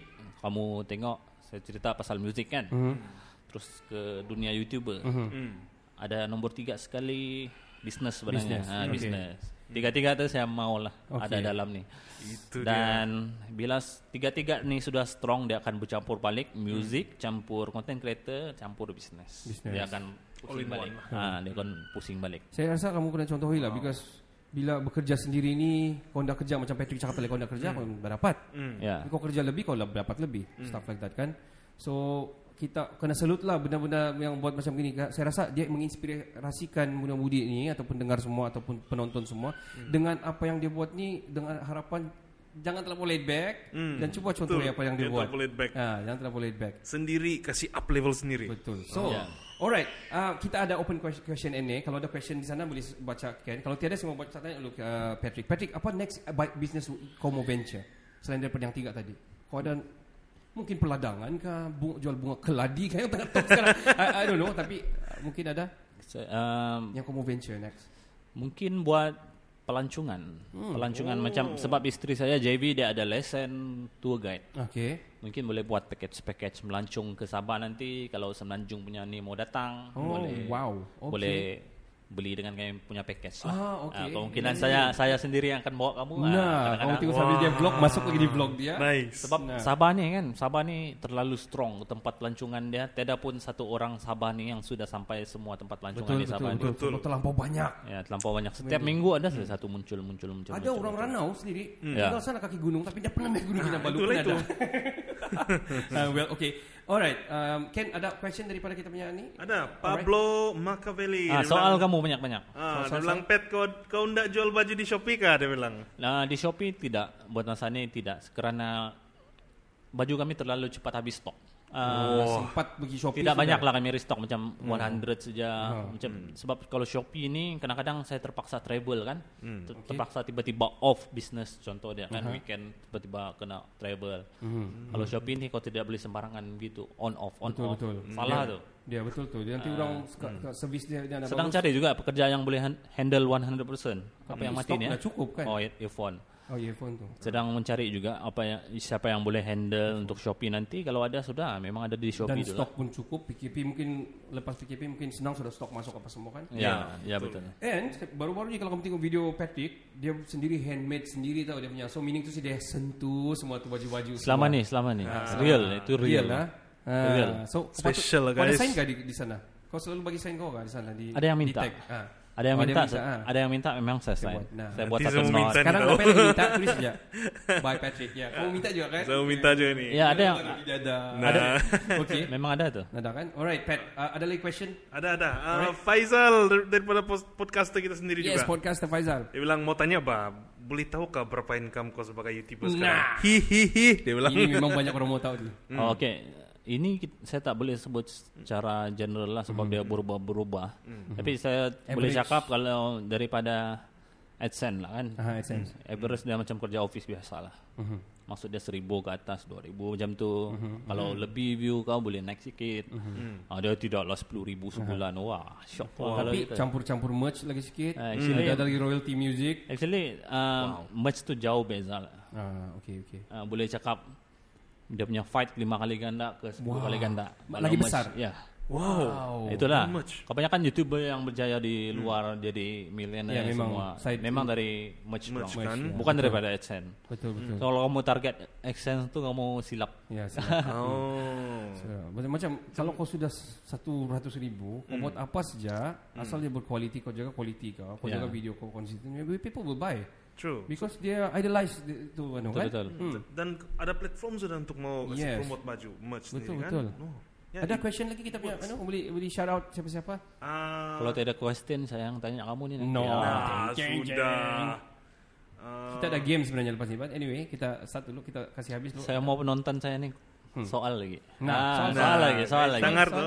kamu tengok saya cerita pasal muzik kan. mm Terus ke dunia YouTuber. Mm-hmm. Ada nombor tiga sekali bisnes sebenarnya. Business. Ha, business. Okay. Tiga-tiga tu saya maulah okay. ada dalam ni. Itu Dan dia. bila tiga-tiga ni sudah strong dia akan bercampur balik music, mm. campur content creator, campur bisnes. Dia akan pusing balik. Ha, dia akan pusing balik. Saya rasa kamu kena contohilah oh. because bila bekerja sendiri ni kau dah kerja macam Patrick cakap tadi kau dah kerja mm. kau dah dapat. Mm. Yeah. Kau kerja lebih kau dah dapat lebih. Mm. Stuff like that kan. So kita kena salut lah benda-benda yang buat macam gini. Saya rasa dia menginspirasikan muda-mudi ni ataupun dengar semua ataupun penonton semua mm. dengan apa yang dia buat ni dengan harapan jangan terlalu laid back mm. dan cuba contoh apa yang dia, buat. Jangan terlalu laid back. Ha, jangan terlalu laid back. Sendiri kasih up level sendiri. Betul. Oh, so oh, ya. yeah. Alright, uh, kita ada open question, ini. Kalau ada question di sana boleh baca kan. Kalau tiada semua baca tanya dulu uh, Patrick. Patrick, apa next uh, business kau venture selain daripada yang tiga tadi? Kau ada mungkin peladangan ke bunga, jual bunga keladi kan (laughs) yang tengah top sekarang? I, I, don't know, tapi uh, mungkin ada so, um, yang kau venture next. Mungkin buat pelancongan. Hmm. Pelancongan oh. macam sebab isteri saya JB dia ada lesen tour guide. Okey. Mungkin boleh buat package-package melancung ke Sabah nanti kalau semenanjung punya ni mau datang. Oh, boleh. Wow. Okay. Boleh beli dengan kami punya package Ah, okay. nah, kemungkinan yeah, yeah, yeah. saya saya sendiri yang akan bawa kamu. Ah, nah, nah kamu ah. tinggal sambil dia blog masuk lagi di blog dia. Nice. Sebab nah. Sabah ni kan, Sabah ni terlalu strong tempat pelancongan dia. Tidak pun satu orang Sabah ni yang sudah sampai semua tempat pelancongan di Sabah. Betul, betul, betul. Terlampau banyak. Ya, terlampau banyak. Setiap betul. minggu ada salah hmm. satu muncul, muncul, muncul. Ada muncul, orang muncul. Ranau sendiri. Hmm. Ya. Tinggal sana kaki gunung, tapi dia pernah naik gunung di Kinabalu. Itulah itu. (laughs) (laughs) uh, well, okay. Alright, um, Ken ada question daripada kita punya ni? Ada, Pablo Alright. Machiavelli. Ah, soal bilang, kamu banyak-banyak. Ah, soal dia bilang, Pet, kau, kau ndak jual baju di Shopee kah? Dia bilang. Nah, di Shopee tidak. Buat masa ini tidak. Kerana baju kami terlalu cepat habis stok. Ah, oh. sempat pergi Shopee Tidak banyak lah kami restock Macam hmm. 100 saja hmm. macam, hmm. Sebab kalau Shopee ini Kadang-kadang saya terpaksa travel kan hmm. ter Terpaksa tiba-tiba off business Contoh dia kan uh -huh. Weekend tiba-tiba kena travel hmm. Kalau Shopee ini kau tidak beli sembarangan gitu On off, on betul, off betul. Salah hmm. tuh Ya betul tu. Nanti uh, orang hmm. service dia, dia Sedang bagus. cari juga pekerja yang boleh handle 100%. Apa hmm, yang mati ya? Cukup kan? Oh, earphone. Oh, earphone tu. Sedang mencari juga apa yang siapa yang boleh handle earphone. untuk Shopee nanti. Kalau ada sudah, memang ada di Shopee Dan juga. Dan stok pun cukup. PKP mungkin lepas PKP mungkin senang sudah stok masuk apa semua kan? Ya, yeah ya betul. And baru-baru ni kalau kamu tengok video Patrick, dia sendiri handmade sendiri tahu dia punya. So meaning tu sih dia sentuh semua tu baju-baju. Selama ni, selama ni. Ah. Real, itu real. Real lah. Ah. Real. So special guys. Ada sign gak di, di sana? Kau selalu bagi sign kau gak di sana di? Ada yang minta. Di tag. Ah. Ada yang oh, minta, minta ha. ada yang minta memang saya sign. Nah. Saya buat Nanti satu note. Sekarang apa yang minta tulis saja. (laughs) By Patrick. Ya, yeah. minta juga kan? Saya minta juga ni. Ya, ada yang ada. ada. (laughs) Okey. Memang ada tu. Ada kan? Alright, Pat. Uh, ada lagi question? Ada, ada. Faisal uh, Faizal daripada podcast kita sendiri juga. Yes, podcaster Faizal. Dia bilang mau tanya apa? Boleh tahu ke berapa income kau sebagai YouTuber sekarang? (laughs) Hi hi Dia bilang. Ini memang banyak orang mau tahu tu. Hmm. Oh, Okey ini saya tak boleh sebut secara general lah sebab mm. dia berubah-berubah. Mm. Tapi saya Average. boleh cakap kalau daripada AdSense lah kan. Aha, AdSense. Hmm. Average dia macam kerja office biasa lah. Mm-hmm. Maksud dia seribu ke atas, dua ribu macam tu. Mm-hmm. Kalau mm. lebih view kau boleh naik sikit. Mm-hmm. Ah, dia tidaklah sepuluh ribu sebulan. Aha. Wah, syok. Wah, kalau tapi campur-campur merch lagi sikit. Uh, actually, mm. Ada lagi royalty music. Actually, uh, wow. merch tu jauh beza lah. Ah, okay, okay. Uh, boleh cakap dia punya fight lima kali ganda ke sepuluh wow. kali ganda. Lagi besar. Ya. Wow. wow. Itulah. Much. Kebanyakan YouTuber yang berjaya di luar hmm. jadi millionaire ya, memang semua. Side memang dari merch, merch kan? bukan betul. daripada AdSense. Betul hmm. betul. Hmm. So, kalau kamu target AdSense tuh kamu silap. Ya, (laughs) silap. oh. So, macam kalau kau sudah satu ratus ribu, kau hmm. buat apa saja, hmm. asal dia berkualiti, kau jaga kualiti kau, kau yeah. jaga ya. video kau konsisten, maybe people will buy. True. Because dia idolize the, tu, kan? Betul, betul. Hmm. Dan ada platform sudah untuk mau yes. promote baju merch betul, sendiri, betul. kan? Betul, betul. No. Ya, ada question lagi kita punya anu boleh boleh shout out siapa-siapa? Uh, kalau tak ada question sayang tanya kamu ni No, ya. nah, thank you, sudah. Uh, kita ada ah. game sebenarnya lepas ni. But anyway, kita start dulu kita kasih habis dulu. Saya mau penonton saya ni hmm. soal lagi. Nah, nah, soal, nah, soal, lagi, soal lagi. Dengar tu.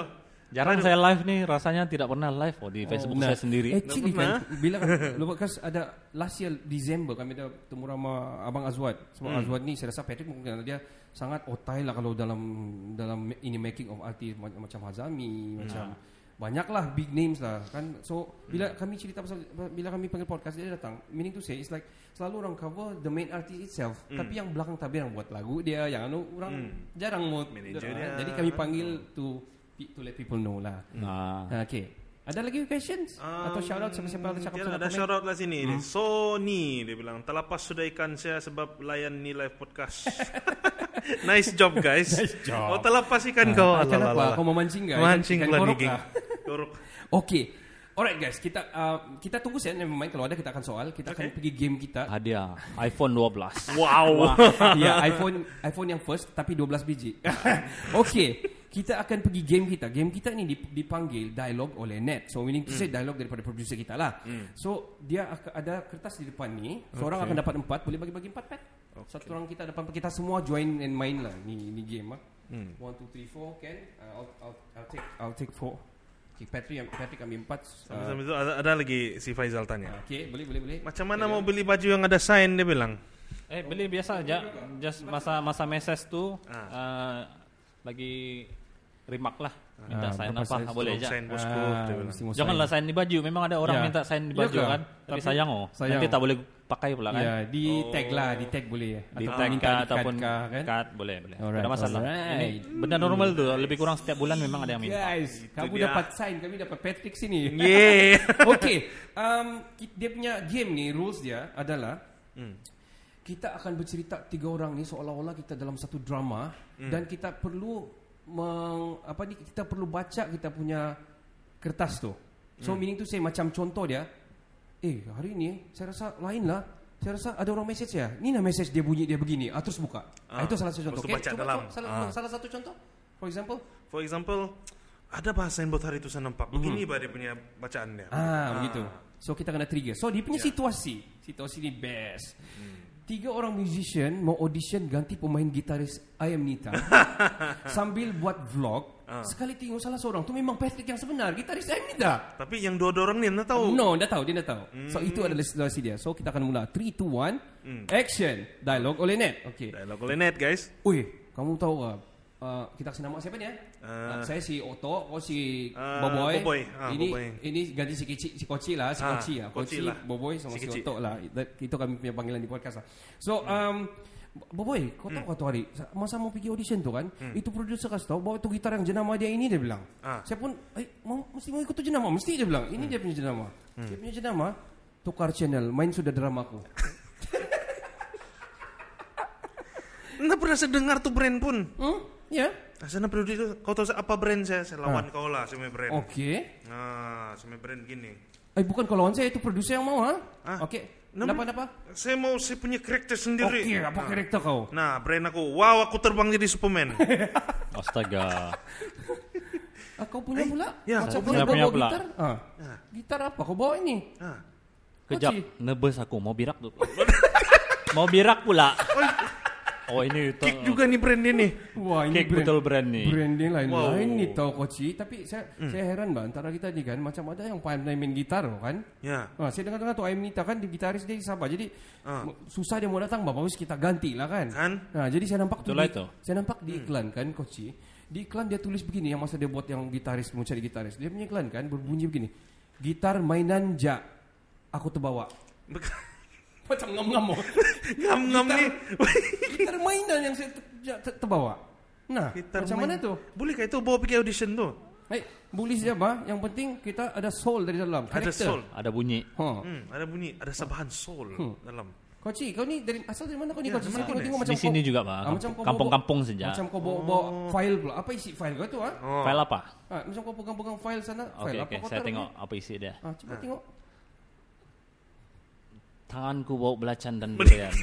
Jarang saya live nih, rasanya tidak pernah live oh, di oh. Facebook nah. saya sendiri. Eh, cik, kan, bila lu kan (laughs) ada last year December kami dah temu sama Abang Azwat. Semua hmm. Azwat ni saya rasa Patrick mungkin ada dia sangat otai lah kalau dalam dalam ini making of artis macam Hazami hmm. macam banyaklah big names lah kan so bila hmm. kami cerita pasal bila kami panggil podcast dia datang meaning to say it's like selalu orang cover the main artist itself hmm. tapi yang belakang tabir yang buat lagu dia yang anu orang hmm. jarang mood manager dia jadi kami panggil to to let people know lah nah. Hmm. okay ada lagi questions? Um, atau shout out sama siapa-siapa? Ya, ada komen? shout out lah sini. Hmm. Sony, dia bilang. Terlepas sudah ikan saya sebab layan ni live podcast. (laughs) nice job guys. nice job. Oh, terlepas ikan uh, kau. Ah, kenapa? Kau mau mancing gak? Mancing lah nih, geng. Okay. Alright guys, kita uh, kita tunggu saja nak main kalau ada kita akan soal, kita okay. akan pergi game kita. Hadiah iPhone 12. (laughs) wow. wow. (laughs) ya, iPhone iPhone yang first tapi 12 biji. (laughs) okay. Kita akan pergi game kita. Game kita ni dipanggil dialog oleh net. So meaning to say mm. dialog daripada producer kita lah. Mm. So dia ada kertas di depan ni. Seorang okay. akan dapat empat. Boleh bagi-bagi empat pet. Okay. Satu orang kita dapat kita semua join and main lah ni ni game ah. Mm. One, two, three, four. Can uh, I'll, I'll, I'll take I'll take four. Okay, Patrick, Patrick ambil empat. Sambil, uh, ada, ada lagi si Faizal tanya. Okay, boleh, boleh, boleh. Macam mana okay, mau beli baju yang ada sign dia bilang? Eh, beli biasa aja. Just masa masa meses tu, ah. uh, bagi remark lah. Ah, minta ah, sign apa, ah, boleh aja. Sign bosku. Ah, Janganlah sign di baju. Memang ada orang yeah. minta sign di baju yeah, kan. kan? Tapi, Tapi sayang oh. Sayang. Nanti tak boleh pakai pula ya, kan? Ya, yeah, di oh. tag lah, di tag boleh. Di tag ka, ataupun ka, kan? cut, boleh. boleh. tak ada masalah. Alright. Ini benda normal tu, lebih kurang setiap bulan memang ada yang minta. Guys, kamu dia. dapat sign, kami dapat Patrick sini. (laughs) Yeah. (laughs) okay, um, dia punya game ni, rules dia adalah, hmm. kita akan bercerita tiga orang ni seolah-olah kita dalam satu drama hmm. dan kita perlu meng, apa ni kita perlu baca kita punya kertas tu. So hmm. meaning tu saya macam contoh dia, Eh hari ini saya rasa lain lah Saya rasa ada orang message ya Ini lah message dia bunyi dia begini ah, Terus buka ah, Itu salah satu contoh okay, baca eh, dalam. Co- salah, ah. salah satu contoh For example For example Ada bahasa yang buat hari tu saya nampak mhm. Begini mm. dia punya bacaan dia ah, ah, begitu So kita kena trigger So dia punya yeah. situasi Situasi ni best mm. Tiga orang musician mau audition ganti pemain gitaris Ayam Nita (laughs) sambil buat vlog. Uh. Sekali tengok salah seorang tu memang Patrick yang sebenar, gitaris Ayam Nita. Tapi yang dua orang ni anda tahu? No, dia tahu, dia tahu. Mm. So hmm. itu adalah situasi dia. So kita akan mula 3 2 1. Action. Dialog oleh Net. okay Dialog oleh Net, guys. Ui, kamu tahu ke? Uh, kita kasih nama siapa nih ya? Uh, uh, saya si Oto, oh si uh, Boboy. Boboy. Ah, ini Boboy. ini ganti si Kici, si Koci lah, si ah, Koci ya. Koci, Koci Boboy sama si, si Oto lah. Itu kami punya panggilan di podcast lah. So um, Boboy, kau tahu hmm. kata hari masa mau pergi audition tuh kan, hmm. itu produser kasih tahu bahwa itu gitar yang jenama dia ini dia bilang. Ah. Saya pun, eh, mau mesti mau ikut tuh jenama, mesti dia bilang. Ini hmm. dia punya jenama. Hmm. Dia punya jenama tukar channel, main sudah drama aku. Enggak (laughs) pernah dengar tuh brand pun? Hmm? Ya. Nah, sana periode itu kau tahu apa brand saya? Saya lawan ah. kau lah semi brand. Oke. Okay. Nah, semi brand gini. Eh bukan kalau lawan saya itu produser yang mau Ah. Oke. Okay. Kenapa kenapa? Saya mau saya punya karakter sendiri. Oke, apa nah. karakter kau? Nah, brand aku. Wow, aku terbang jadi Superman. (laughs) Astaga. Ah, kau punya eh, pula? Ya, kau punya, punya pula. Gitar? Ah. Ya. Gitar apa kau bawa ini? Ah. Kejap, nebes aku mau birak tuh. (laughs) mau birak pula. Oh ini itu. Kick juga nih brand ini. Wah ini Kick brand, betul brand nih. Brand ini lain wow. lain nih tau koci. Tapi saya hmm. saya heran bang antara kita nih kan macam ada yang pandai main gitar loh kan. Ya. Yeah. Nah, saya dengar dengar tuh Aimita kan di gitaris dia siapa jadi uh. susah dia mau datang bapak harus kita ganti lah kan. Kan. Nah jadi saya nampak tuh. Di, lah saya nampak di hmm. iklan hmm. kan koci. Di iklan dia tulis begini yang masa dia buat yang gitaris mau cari gitaris dia punya iklan kan berbunyi begini. Gitar mainan ja aku terbawa. Bek macam ngam-ngam oh. (laughs) ngam-ngam ni kita mainan yang saya ter, ter, terbawa nah gitar macam mana tu bolehkah itu bawa pergi audition tu Baik, boleh siapa? Yang penting kita ada soul dari dalam. Character. Ada soul. Ada bunyi. Ha. Hmm, ada bunyi, ada sebahan soul hmm. dalam. Koci, kau ni dari asal dari mana kau ni? Ya, kau tengok tengok macam di sini kau, juga pak. Ah, Kampung-kampung saja. Macam kau bawa, bawa oh. file pula. Apa isi file kau tu ah? Oh. File apa? Ah, macam kau pegang-pegang file sana. File okay, apa okay. Kau saya tengok ni? apa isi dia. Ah, cuba ah. tengok. Tanganku bawa belacan dan durian. (laughs)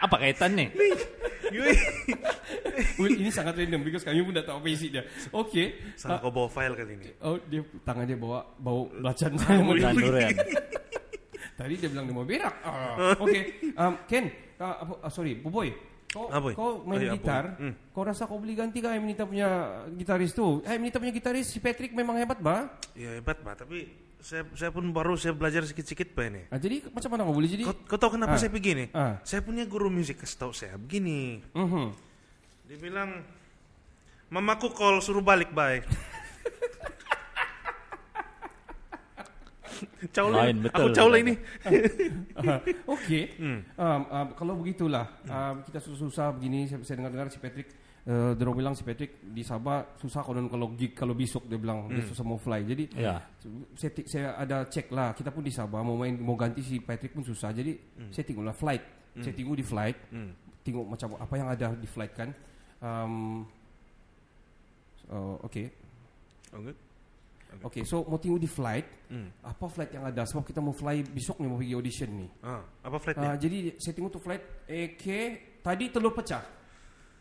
Apa kaitannya? ini sangat random because kami pun tidak tahu apa isinya. Oke. Okay. Salah kau bawa file kali ini. Oh, dia tangannya bawa bau belacan dan durian. (laughs) Tadi dia bilang dia mau berak. Ah. Oke, okay. um, Ken, uh, uh, sorry, boy. Kau, ah, kau main oh, ya, gitar, Mm. kau rasa kau beli ganti kah Eminita punya gitaris tuh? Eh, Eminita punya gitaris si Patrick memang hebat, Ba? Iya hebat, Ba, tapi saya saya pun baru saya belajar sedikit-sedikit pak ini. Nah, jadi macam mana kau boleh jadi? Kau, kau tahu kenapa ah. saya begini? Ah. Saya punya guru musik kasih tahu saya begini. Uh mhm. -huh. Dibilang mamaku call suruh balik bay. (laughs) caule, Lain, betul, aku caule ini. Ah. Ah. Oke. Okay. Hmm. Um, um, kalau begitulah um, kita susah-susah begini saya, saya dengar-dengar si Patrick uh, dia bilang si Patrick di Sabah susah konon kalau logik kalau besok dia bilang hmm. dia susah mau fly. Jadi yeah. saya, saya ada cek lah kita pun di Sabah mau main mau ganti si Patrick pun susah. Jadi hmm. saya lah flight. Hmm. Saya tengok di flight. Hmm. Tengok macam apa yang ada di flight kan. Um, uh, okay. Oh, okay. okay, so mau tengok di flight hmm. Apa flight yang ada Sebab kita mau fly besok ni Mau pergi audition ni ah, Apa flight ni? Uh, ah, jadi saya tengok tu flight AK Tadi telur pecah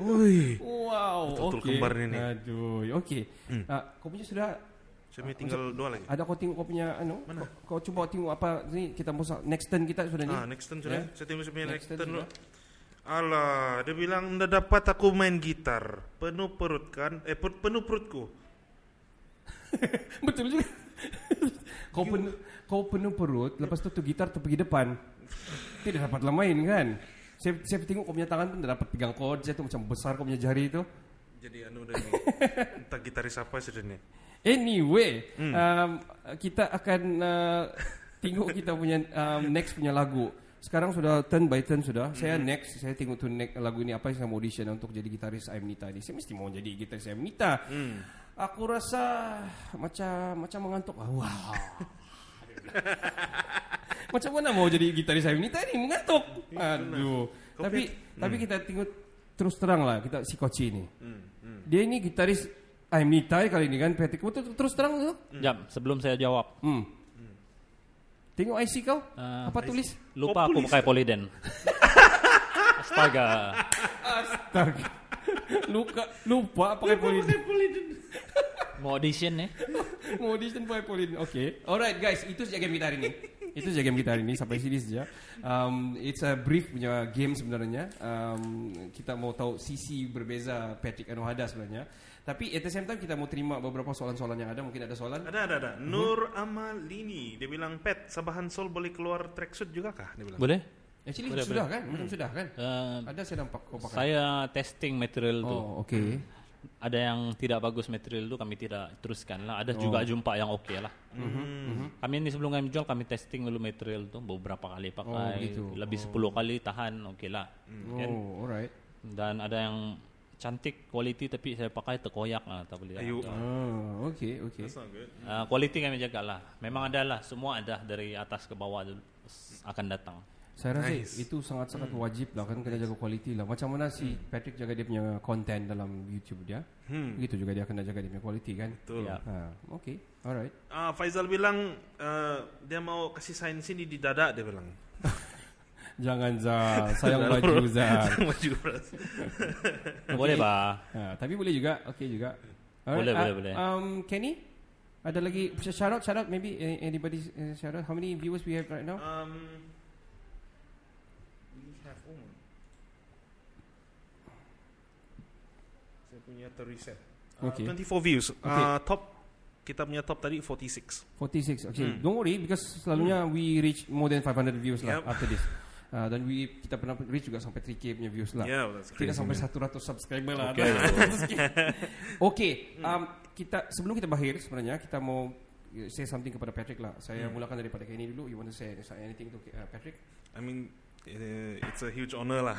Ui. Wow. Betul okay. kembar ni ni. Aduh. Okey. Hmm. Uh, kau punya sudah Cuma tinggal dua lagi. Ada kau tengok kau punya anu? Mana? Kau, kau cuba tengok apa ni kita masa next turn kita sudah ni. Ah, next turn sudah. Yeah. Saya tengok sebenarnya next, next turn. Alah, dia bilang ndak dapat aku main gitar. Penuh perut kan? Eh, perut penuh perutku. (laughs) Betul juga. (laughs) kau penuh kau penuh perut, lepas tu tu gitar tu pergi depan. Tidak dapatlah main kan? Saya, saya tengok kau punya tangan pun dapat pegang chord saya tu macam besar kau punya jari tu. Jadi anu dah ni. (laughs) Entah gitaris apa sudah ni. Anyway, hmm. um, kita akan uh, tengok kita punya um, next punya lagu. Sekarang sudah turn by turn sudah. Hmm. Saya next, saya tengok tu next lagu ini apa yang saya mau audition untuk jadi gitaris Amnita ini. Saya mesti mau jadi gitaris Amnita. Hmm. Aku rasa macam macam mengantuk. Wow. (laughs) Macam mana mau jadi gitaris saya ini tadi mengantuk. Iya, Aduh. Tapi hmm. tapi kita tengok terus terang lah kita si Koci ini. Hmm, hmm. Dia ini gitaris Aimitai kali ini kan Patrick itu terus terang tuh. Jam sebelum saya jawab. Hmm. hmm. Tengok IC kau. Eh, Apa tulis? Lupa aku pakai poliden. (laughs) Astaga. Astaga. (laughs) Luka, lupa pakai poliden. (laughs) Mau audition ni eh? (laughs) Mau audition Puan Pauline Okay Alright guys Itu sejak game kita hari ni (laughs) Itu sejak game kita hari ni Sampai sini saja um, It's a brief punya game sebenarnya um, Kita mau tahu sisi berbeza Patrick Anohada sebenarnya Tapi at the same time Kita mau terima beberapa soalan-soalan yang ada Mungkin ada soalan Ada ada ada hmm. Nur Amalini Dia bilang Pat Sabahan Sol boleh keluar tracksuit juga kah? Dia bilang. Boleh Actually boleh, sudah kan? kan? Hmm. Sudah kan? Uh, ada saya nampak kau Saya testing material tu. Oh, okay. Hmm ada yang tidak bagus material tu kami tidak teruskan lah. Ada oh. juga jumpa yang oke lah. Mm-hmm. Mm-hmm. Kami ni sebelum kami jual kami testing dulu material tu beberapa kali pakai oh, lebih oh. 10 kali tahan oke lah. Hmm. Kan? Oh, And, alright. Dan ada yang cantik quality tapi saya pakai terkoyak lah tak boleh. Lah. Ayo. Oh, okay, okay. Uh, quality kami jaga lah. Memang ada lah. Semua ada dari atas ke bawah akan datang. Saya rasa nice. itu sangat-sangat hmm. wajib lah kan kena jaga kualiti lah. Macam mana hmm. si Patrick jaga dia punya konten dalam YouTube dia. Hmm. Begitu juga dia kena jaga dia punya kualiti kan. Betul. Yeah. Ha. Okay. Alright. Ah, uh, Faizal bilang uh, dia mau kasih sign sini di dada dia bilang. (laughs) Jangan za, (laughs) sayang baju za. (laughs) boleh ba. Ha, tapi boleh juga, okey juga. Alright. Boleh, uh, boleh, boleh. Um, Kenny, ada lagi shout out, shout out. Maybe eh, anybody eh, shout out. How many viewers we have right now? Um, punya terreset. Uh, okay. 24 views. Uh, okay. top kita punya top tadi 46. 46. Okay. Hmm. Don't worry because selalunya hmm. we reach more than 500 views lah yep. lah after this. Uh, dan uh, kita pernah reach juga sampai 3k punya views lah. Yeah, Kita sampai man. 100 subscriber lah. Okay. (laughs) (laughs) okay. Hmm. Um, kita sebelum kita bahir sebenarnya kita mau say something kepada Patrick lah. Saya hmm. mulakan daripada ini dulu. You want to say anything to Patrick? I mean, it, uh, it's a huge honor lah.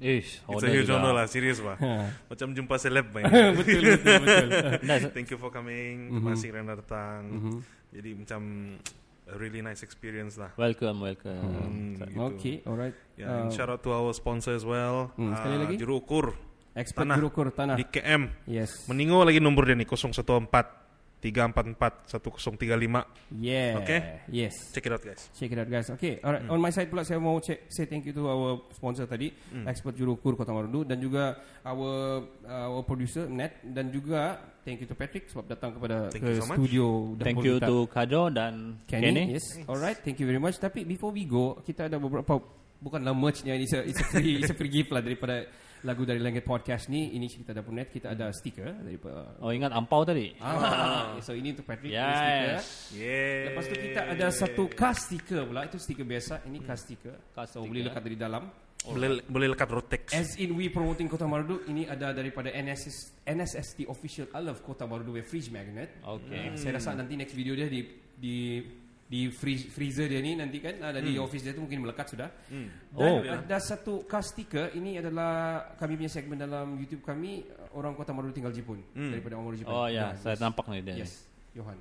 Ish, It's a huge juga. honor lah Serius pak lah. (laughs) Macam jumpa seleb (laughs) Betul betul, betul. (laughs) Thank you for coming mm-hmm. Masih kerana datang mm-hmm. Jadi macam A really nice experience lah Welcome welcome hmm. gitu. Okay alright yeah, uh, Shout out to our sponsor as well hmm, Sekali uh, lagi Juru ukur Expert tanah. Juru ukur tanah Di KM Yes Meningo lagi nombor dia ni 014 3441035. Yeah. Okay. Yes. Check it out guys. Check it out guys. Okay. Alright. Mm. On my side pula saya mau check say thank you to our sponsor tadi, mm. expert jurukur Kota Marudu dan juga our uh, our producer Net dan juga thank you to Patrick sebab datang kepada thank ke you so studio Thank you to Kado dan Kenny. Kenny. Yes. Alright. Thank you very much. Tapi before we go, kita ada beberapa bukanlah merch ni, it's a, it's a free it's a free gift lah daripada lagu dari Langit Podcast ni ini cerita dapur net kita ada stiker dari Oh ingat ampau tadi. Ah. so ini untuk Patrick yes. stiker. Yes. Lepas tu kita ada satu kas stiker pula itu stiker biasa ini kas hmm. stiker. Kas so, boleh lekat dari dalam. Oh. Boleh, boleh lekat rotex. As in we promoting Kota Marudu ini ada daripada NSS NSST official I love Kota Marudu fridge magnet. Okay. Hmm. Saya rasa nanti next video dia di di di freeze, freezer dia ni nanti kan ada ah, di hmm. office dia tu mungkin melekat sudah. Hmm. Dan oh. ada satu car ini adalah kami punya segmen dalam YouTube kami orang Kota Maru tinggal Jepun hmm. daripada orang Jepun. Oh ya, yeah. yeah, saya yes. nampak ni dia. Yes. Johan.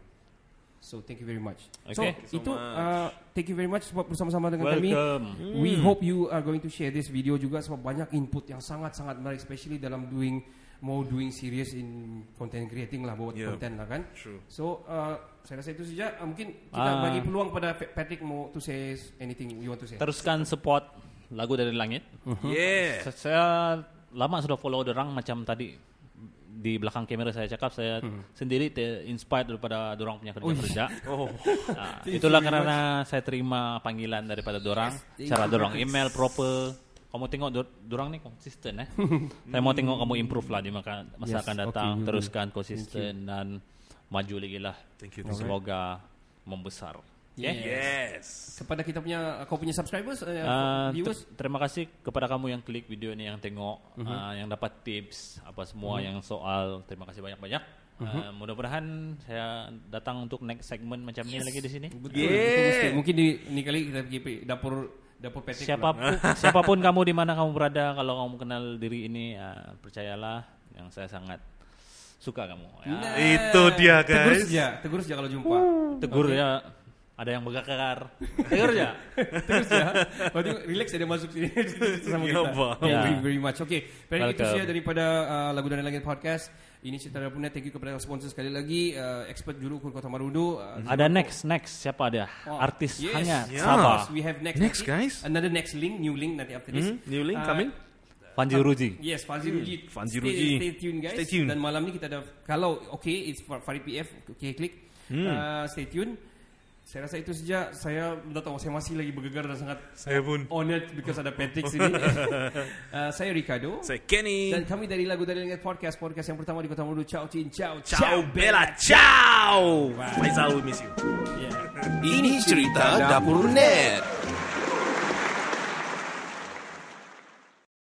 So thank you very much. Okay. So, so itu much. Uh, thank you very much sebab bersama-sama dengan Welcome. kami. We hmm. hope you are going to share this video juga sebab banyak input yang sangat-sangat menarik especially dalam doing more doing serious in content creating lah buat yeah. content lah kan. True. So uh, saya rasa itu saja. Ah, mungkin kita uh, bagi peluang pada Patrick mau to say anything you want to say. Teruskan support lagu dari langit. Mhm. Uh-huh. Yeah. saya lama sudah follow orang macam tadi di belakang kamera saya cakap saya hmm. sendiri inspired daripada dorang punya kerja kerja. (laughs) Oh. Nah, itulah kerana saya terima panggilan daripada dorang yes, cara dorang email proper. Kamu tengok dorang ni konsisten eh. (laughs) saya mau tengok kamu improve lah di masa yes, akan datang okay, teruskan konsisten dan maju lagi lah. Thank you. Semoga membesar. Yes. yes. Kepada kita punya kau punya subscribers uh, viewers. Ter- terima kasih kepada kamu yang klik video ini yang tengok mm-hmm. uh, yang dapat tips apa semua mm-hmm. yang soal. Terima kasih banyak-banyak. Uh-huh. Uh, mudah-mudahan saya datang untuk next segment macam yes. ini lagi di sini. Betul. Yeah. Mungkin di ini kali kita pergi dapur dapur petik. Siapapun (laughs) siapapun kamu di mana kamu berada kalau kamu kenal diri ini uh, percayalah yang saya sangat suka kamu. Ya. Nah, itu dia guys. Tegur saja, tegur saja kalau jumpa. Uh, tegur okay. ya. Ada yang kekar. tegur ya. (laughs) tegur ya. Berarti relax ada masuk sini (laughs) sama kita. Ya thank yeah. you very much. Oke, okay. itu saja ya daripada uh, lagu dan langit podcast. Ini cerita punya thank you kepada sponsor sekali lagi uh, expert juru Kota Marudu. Uh, ada next next siapa ada? Oh, Artis yes. hanya yeah. Sabah. We have next, next guys. Another next link, new link nanti after this. Mm -hmm. New link uh, coming. Fanji Ruji. Yes, Fanji hmm. Ruji. Hmm. Fanji Ruji. Stay, tuned guys. Stay tuned. Dan malam ni kita ada kalau okay it's for Farid PF. Okay, klik. Hmm. Uh, stay tuned. Saya rasa itu sejak Saya tidak tahu. Saya masih lagi bergegar dan sangat saya pun. honored because ada Patrick (laughs) sini. uh, saya Ricardo. Saya Kenny. Dan kami dari lagu dari Lengket Podcast. Podcast yang pertama di Kota Mulu. Ciao, Cin. Ciao, ciao. Ciao, Bella. Ciao. Faisal, we miss you. Yeah. Ini cerita Dapur Net. Dapur Net.